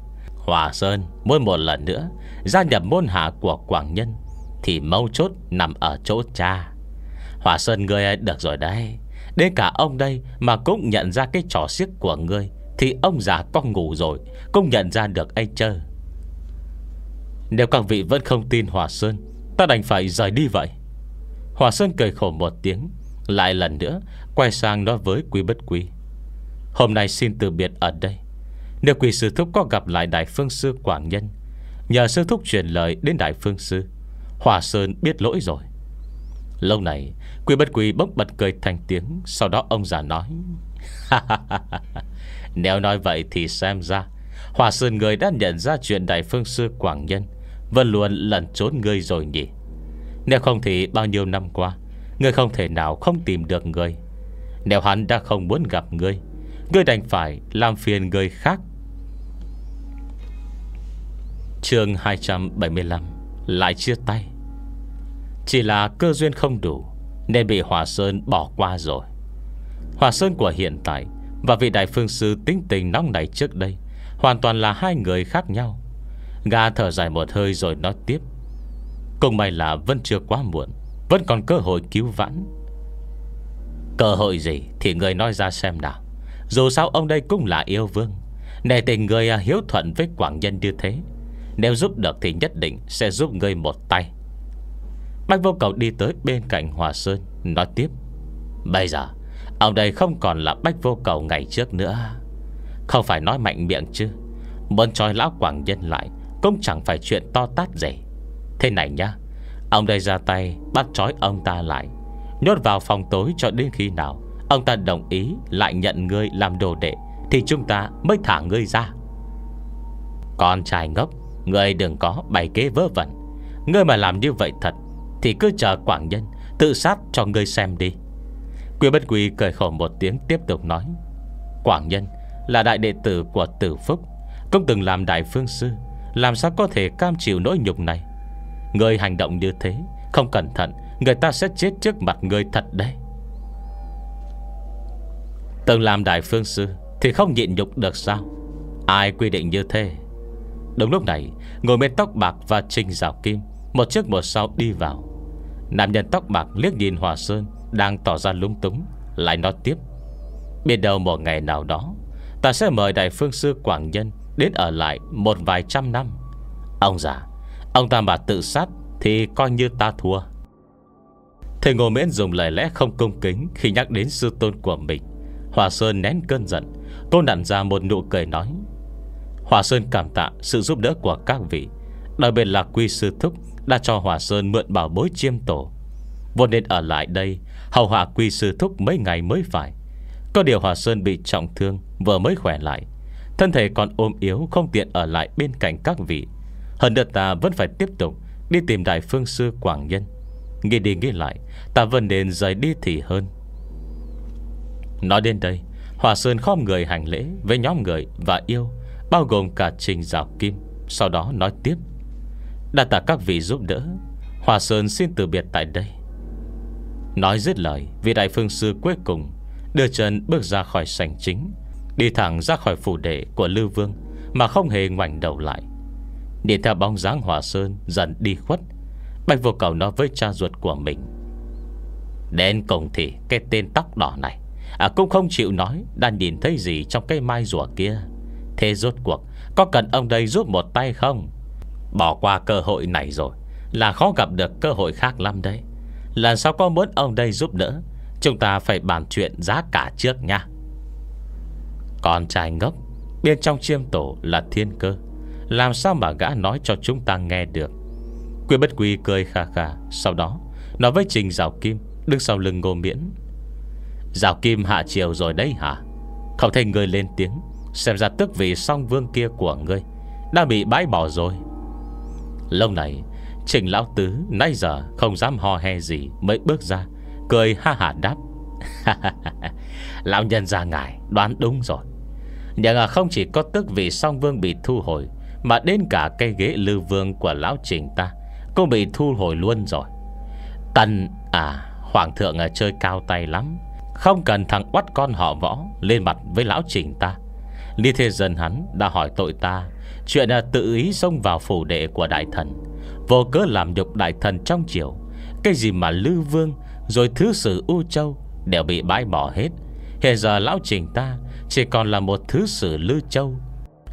Hòa Sơn muốn một lần nữa Gia nhập môn hạ của Quảng Nhân Thì mâu chốt nằm ở chỗ cha Hòa Sơn ngươi được rồi đấy Đến cả ông đây mà cũng nhận ra cái trò xiếc của ngươi thì ông già con ngủ rồi Cũng nhận ra được anh chơ Nếu các vị vẫn không tin Hòa Sơn Ta đành phải rời đi vậy Hòa Sơn cười khổ một tiếng Lại lần nữa Quay sang nói với quý bất quý Hôm nay xin từ biệt ở đây Nếu quỷ sư thúc có gặp lại Đại Phương Sư Quảng Nhân Nhờ sư thúc truyền lời đến Đại Phương Sư Hòa Sơn biết lỗi rồi Lâu này Quỷ bất quỷ bốc bật cười thành tiếng Sau đó ông già nói ha ha ha ha. Nếu nói vậy thì xem ra Hòa Sơn người đã nhận ra chuyện Đại Phương Sư Quảng Nhân Vẫn luôn lẩn trốn ngươi rồi nhỉ Nếu không thì bao nhiêu năm qua Ngươi không thể nào không tìm được ngươi Nếu hắn đã không muốn gặp ngươi Ngươi đành phải làm phiền người khác chương 275 Lại chia tay Chỉ là cơ duyên không đủ Nên bị Hòa Sơn bỏ qua rồi Hòa Sơn của hiện tại và vị đại phương sư tính tình nóng nảy trước đây Hoàn toàn là hai người khác nhau Gà thở dài một hơi rồi nói tiếp Cùng may là vẫn chưa quá muộn Vẫn còn cơ hội cứu vãn Cơ hội gì Thì người nói ra xem nào Dù sao ông đây cũng là yêu vương Nề tình người à, hiếu thuận với quảng nhân như thế Nếu giúp được thì nhất định Sẽ giúp người một tay Bách vô cầu đi tới bên cạnh Hòa Sơn Nói tiếp Bây giờ Ông đây không còn là bách vô cầu ngày trước nữa Không phải nói mạnh miệng chứ Muốn trói lão quảng nhân lại Cũng chẳng phải chuyện to tát gì Thế này nhá Ông đây ra tay bắt trói ông ta lại Nhốt vào phòng tối cho đến khi nào Ông ta đồng ý lại nhận ngươi làm đồ đệ Thì chúng ta mới thả ngươi ra Con trai ngốc Ngươi đừng có bày kế vớ vẩn Ngươi mà làm như vậy thật Thì cứ chờ quảng nhân Tự sát cho ngươi xem đi Quy Bất Quy cười khổ một tiếng tiếp tục nói Quảng Nhân là đại đệ tử của Tử Phúc cũng từng làm đại phương sư Làm sao có thể cam chịu nỗi nhục này Người hành động như thế Không cẩn thận Người ta sẽ chết trước mặt người thật đấy Từng làm đại phương sư Thì không nhịn nhục được sao Ai quy định như thế Đúng lúc này Ngồi bên tóc bạc và trình rào kim Một trước một sau đi vào Nam nhân tóc bạc liếc nhìn Hòa Sơn đang tỏ ra lúng túng Lại nói tiếp Biết đâu một ngày nào đó Ta sẽ mời đại phương sư Quảng Nhân Đến ở lại một vài trăm năm Ông già Ông ta mà tự sát Thì coi như ta thua Thầy Ngô Miễn dùng lời lẽ không công kính Khi nhắc đến sư tôn của mình Hòa Sơn nén cơn giận Cô nặn ra một nụ cười nói Hòa Sơn cảm tạ sự giúp đỡ của các vị Đặc biệt là quy sư thúc Đã cho Hòa Sơn mượn bảo bối chiêm tổ Vốn nên ở lại đây Hầu hạ quy sư thúc mấy ngày mới phải Có điều Hòa Sơn bị trọng thương Vừa mới khỏe lại Thân thể còn ôm yếu không tiện ở lại bên cạnh các vị Hơn nữa ta vẫn phải tiếp tục Đi tìm đại phương sư Quảng Nhân Nghĩ đi nghĩ lại Ta vẫn nên rời đi thì hơn Nói đến đây Hòa Sơn khom người hành lễ Với nhóm người và yêu Bao gồm cả trình rào kim Sau đó nói tiếp Đã tạ các vị giúp đỡ Hòa Sơn xin từ biệt tại đây Nói dứt lời Vị đại phương sư cuối cùng Đưa chân bước ra khỏi sảnh chính Đi thẳng ra khỏi phủ đệ của Lưu Vương Mà không hề ngoảnh đầu lại Điện theo bóng dáng hòa sơn Dần đi khuất Bạch vô cầu nói với cha ruột của mình Đến cùng thì cái tên tóc đỏ này à, Cũng không chịu nói Đã nhìn thấy gì trong cái mai rùa kia Thế rốt cuộc Có cần ông đây giúp một tay không Bỏ qua cơ hội này rồi Là khó gặp được cơ hội khác lắm đấy Lần sau có muốn ông đây giúp đỡ Chúng ta phải bàn chuyện giá cả trước nha Con trai ngốc Bên trong chiêm tổ là thiên cơ Làm sao mà gã nói cho chúng ta nghe được Quy bất quy cười khà khà Sau đó Nói với Trình Rào Kim Đứng sau lưng ngô miễn Rào Kim hạ chiều rồi đấy hả Không thấy người lên tiếng Xem ra tức vị song vương kia của ngươi Đã bị bãi bỏ rồi Lâu này Trình Lão Tứ nãy giờ không dám ho he gì Mới bước ra Cười ha hả đáp Lão nhân ra ngài đoán đúng rồi Nhưng à, không chỉ có tước vị song vương bị thu hồi Mà đến cả cây ghế lưu vương của Lão Trình ta Cũng bị thu hồi luôn rồi Tần à Hoàng thượng à, chơi cao tay lắm Không cần thằng oắt con họ võ Lên mặt với Lão Trình ta Lý Thế Dân hắn đã hỏi tội ta Chuyện là tự ý xông vào phủ đệ của đại thần Vô cớ làm nhục đại thần trong triều Cái gì mà Lư Vương Rồi thứ sử U Châu Đều bị bãi bỏ hết Hiện giờ lão trình ta Chỉ còn là một thứ sử Lư Châu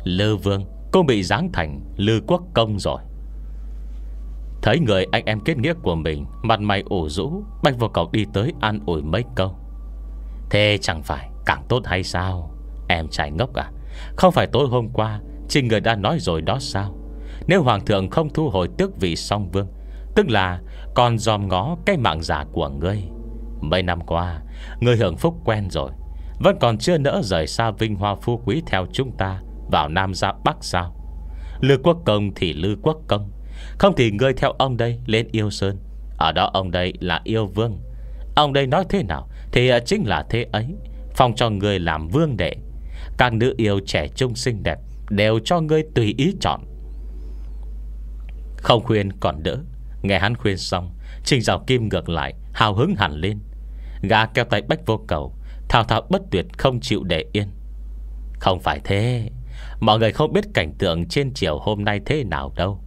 Lư Vương cũng bị giáng thành Lư Quốc Công rồi Thấy người anh em kết nghĩa của mình Mặt mày ủ rũ Bạch vô cầu đi tới an ủi mấy câu Thế chẳng phải càng tốt hay sao Em trai ngốc à Không phải tối hôm qua Trình người đã nói rồi đó sao nếu hoàng thượng không thu hồi tước vị song vương Tức là còn dòm ngó cái mạng giả của ngươi Mấy năm qua Ngươi hưởng phúc quen rồi Vẫn còn chưa nỡ rời xa vinh hoa phú quý Theo chúng ta vào Nam ra Bắc sao Lư quốc công thì lư quốc công Không thì ngươi theo ông đây lên yêu sơn Ở đó ông đây là yêu vương Ông đây nói thế nào Thì ờ, chính là thế ấy Phong cho ngươi làm vương đệ Các nữ yêu trẻ trung xinh đẹp Đều cho ngươi tùy ý chọn không khuyên còn đỡ Nghe hắn khuyên xong Trình rào kim ngược lại Hào hứng hẳn lên Gã kéo tay bách vô cầu Thao thao bất tuyệt không chịu để yên Không phải thế Mọi người không biết cảnh tượng trên chiều hôm nay thế nào đâu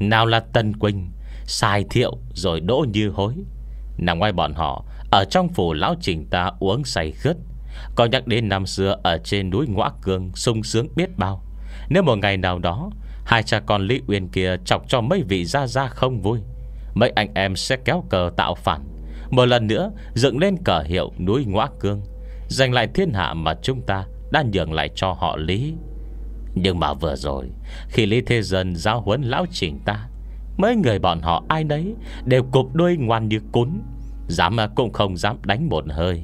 Nào là Tân Quỳnh Sai thiệu rồi đỗ như hối Nằm ngoài bọn họ Ở trong phủ lão trình ta uống say khớt còn nhắc đến năm xưa Ở trên núi Ngoã Cương sung sướng biết bao Nếu một ngày nào đó Hai cha con Lý Uyên kia chọc cho mấy vị ra ra không vui Mấy anh em sẽ kéo cờ tạo phản Một lần nữa dựng lên cờ hiệu núi ngõa cương Giành lại thiên hạ mà chúng ta đã nhường lại cho họ Lý Nhưng mà vừa rồi Khi Lý Thế Dân giao huấn lão trình ta Mấy người bọn họ ai đấy Đều cụp đuôi ngoan như cún Dám cũng không dám đánh một hơi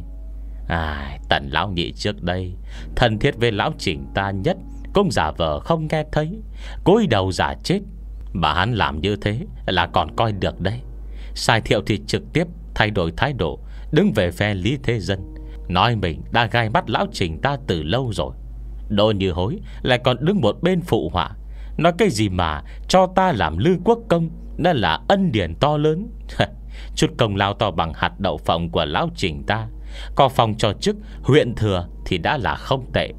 À, tần lão nhị trước đây Thân thiết với lão trình ta nhất cũng giả vờ không nghe thấy cúi đầu giả chết Mà hắn làm như thế là còn coi được đấy Sai thiệu thì trực tiếp thay đổi thái độ Đứng về phe Lý Thế Dân Nói mình đã gai mắt lão trình ta từ lâu rồi Đô như hối Lại còn đứng một bên phụ họa Nói cái gì mà cho ta làm lư quốc công Đó là ân điển to lớn Chút công lao to bằng hạt đậu phộng của lão trình ta Có phòng cho chức huyện thừa Thì đã là không tệ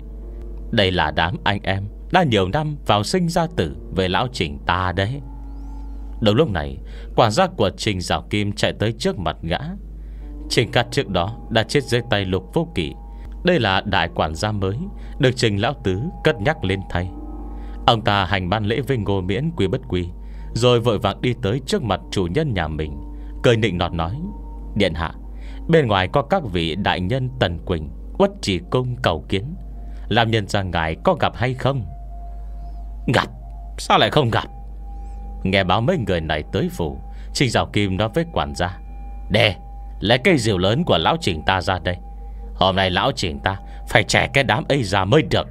đây là đám anh em Đã nhiều năm vào sinh ra tử Về lão trình ta đấy Đúng lúc này Quản gia của Trình Giảo Kim chạy tới trước mặt gã Trình cát trước đó Đã chết dưới tay lục vô kỷ Đây là đại quản gia mới Được Trình Lão Tứ cất nhắc lên thay Ông ta hành ban lễ vinh ngô miễn quý bất quý Rồi vội vàng đi tới trước mặt chủ nhân nhà mình Cười nịnh nọt nói Điện hạ Bên ngoài có các vị đại nhân Tần Quỳnh Quất chỉ công cầu kiến làm nhân ra ngài có gặp hay không Gặp Sao lại không gặp Nghe báo mấy người này tới phủ Trình Giảo Kim nói với quản gia đề Lấy cây rượu lớn của lão trình ta ra đây Hôm nay lão trình ta Phải trẻ cái đám ấy ra mới được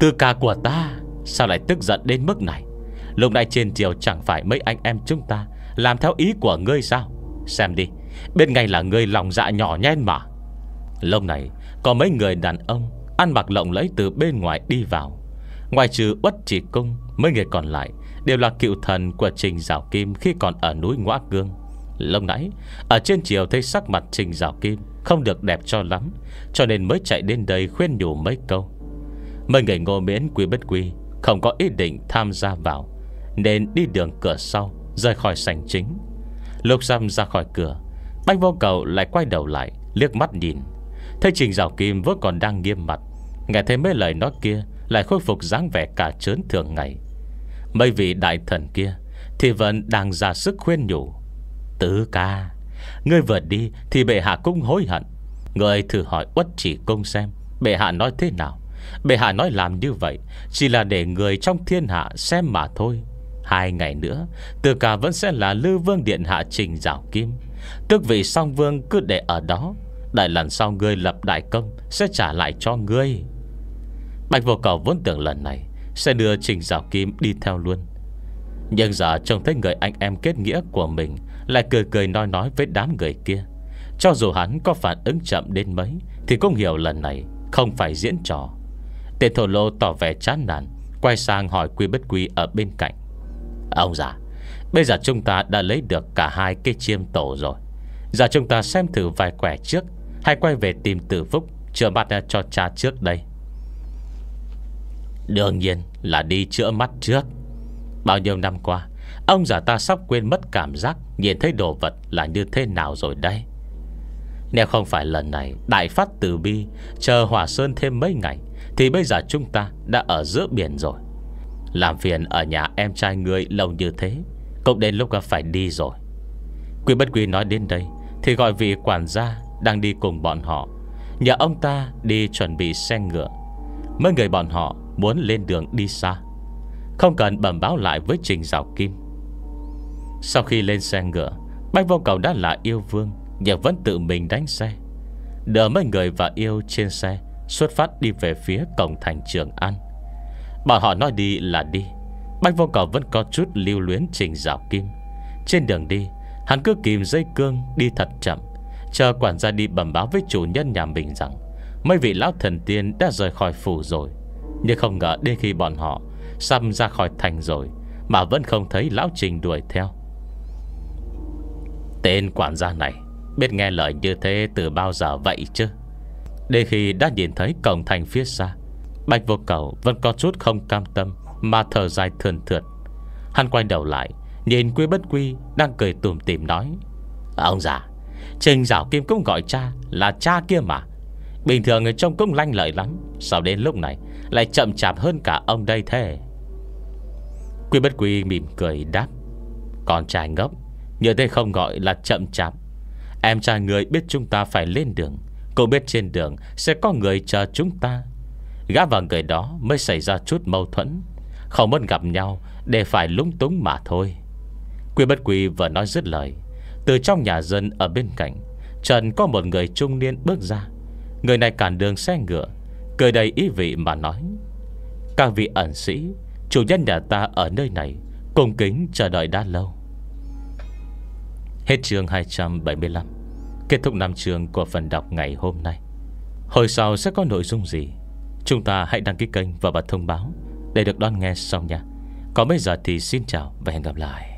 Tư ca của ta Sao lại tức giận đến mức này Lúc này trên chiều chẳng phải mấy anh em chúng ta Làm theo ý của ngươi sao Xem đi Bên ngay là ngươi lòng dạ nhỏ nhen mà Lúc này có mấy người đàn ông Ăn mặc lộng lẫy từ bên ngoài đi vào Ngoài trừ bất chỉ cung Mấy người còn lại Đều là cựu thần của Trình Giảo Kim Khi còn ở núi Ngoã Cương Lâu nãy Ở trên chiều thấy sắc mặt Trình Giảo Kim Không được đẹp cho lắm Cho nên mới chạy đến đây khuyên nhủ mấy câu Mấy người ngô miễn quy bất quy Không có ý định tham gia vào Nên đi đường cửa sau Rời khỏi sảnh chính Lục Sam ra khỏi cửa Bách vô cầu lại quay đầu lại Liếc mắt nhìn thế Trình Giảo Kim vẫn còn đang nghiêm mặt Nghe thấy mấy lời nói kia Lại khôi phục dáng vẻ cả trớn thường ngày Mấy vị đại thần kia Thì vẫn đang ra sức khuyên nhủ Tứ ca Ngươi vừa đi thì bệ hạ cũng hối hận Ngươi thử hỏi uất chỉ công xem Bệ hạ nói thế nào Bệ hạ nói làm như vậy Chỉ là để người trong thiên hạ xem mà thôi Hai ngày nữa tứ ca vẫn sẽ là Lư Vương Điện Hạ Trình rào Kim Tức vị song vương cứ để ở đó Đợi lần sau ngươi lập đại công Sẽ trả lại cho ngươi Bạch vô cầu vốn tưởng lần này Sẽ đưa Trình Giảo Kim đi theo luôn Nhưng giờ trông thấy người anh em kết nghĩa của mình Lại cười cười nói nói với đám người kia Cho dù hắn có phản ứng chậm đến mấy Thì cũng hiểu lần này Không phải diễn trò Tề thổ lô tỏ vẻ chán nản Quay sang hỏi Quy Bất Quy ở bên cạnh Ông già Bây giờ chúng ta đã lấy được cả hai cái chiêm tổ rồi Giờ chúng ta xem thử vài quẻ trước Hãy quay về tìm tử phúc Chữa mắt cho cha trước đây Đương nhiên là đi chữa mắt trước Bao nhiêu năm qua Ông già ta sắp quên mất cảm giác Nhìn thấy đồ vật là như thế nào rồi đây Nếu không phải lần này Đại phát từ bi Chờ hỏa sơn thêm mấy ngày Thì bây giờ chúng ta đã ở giữa biển rồi Làm phiền ở nhà em trai người lâu như thế Cũng đến lúc phải đi rồi Quý bất quý nói đến đây Thì gọi vị quản gia đang đi cùng bọn họ Nhờ ông ta đi chuẩn bị xe ngựa Mấy người bọn họ muốn lên đường đi xa Không cần bẩm báo lại với Trình Giảo Kim Sau khi lên xe ngựa Bách vô cầu đã là yêu vương Nhưng vẫn tự mình đánh xe Đỡ mấy người và yêu trên xe Xuất phát đi về phía cổng thành Trường An Bọn họ nói đi là đi Bách vô cầu vẫn có chút lưu luyến Trình Giảo Kim Trên đường đi Hắn cứ kìm dây cương đi thật chậm Chờ quản gia đi bẩm báo với chủ nhân nhà mình rằng Mấy vị lão thần tiên đã rời khỏi phủ rồi Nhưng không ngờ đến khi bọn họ Xăm ra khỏi thành rồi Mà vẫn không thấy lão trình đuổi theo Tên quản gia này Biết nghe lời như thế từ bao giờ vậy chứ Đến khi đã nhìn thấy cổng thành phía xa Bạch vô cầu vẫn có chút không cam tâm Mà thở dài thườn thượt Hắn quay đầu lại Nhìn quy bất quy Đang cười tùm tìm nói Ông già Trình Giảo Kim cũng gọi cha là cha kia mà Bình thường người trong cũng lanh lợi lắm Sao đến lúc này Lại chậm chạp hơn cả ông đây thế Quy bất quy mỉm cười đáp Con trai ngốc Như thế không gọi là chậm chạp Em trai người biết chúng ta phải lên đường Cô biết trên đường sẽ có người chờ chúng ta Gã và người đó mới xảy ra chút mâu thuẫn Không muốn gặp nhau Để phải lúng túng mà thôi Quy bất quy vừa nói dứt lời từ trong nhà dân ở bên cạnh Trần có một người trung niên bước ra Người này cản đường xe ngựa Cười đầy ý vị mà nói Các vị ẩn sĩ Chủ nhân nhà ta ở nơi này Cùng kính chờ đợi đã lâu Hết chương 275 Kết thúc năm chương của phần đọc ngày hôm nay Hồi sau sẽ có nội dung gì Chúng ta hãy đăng ký kênh và bật thông báo Để được đón nghe sau nha Còn bây giờ thì xin chào và hẹn gặp lại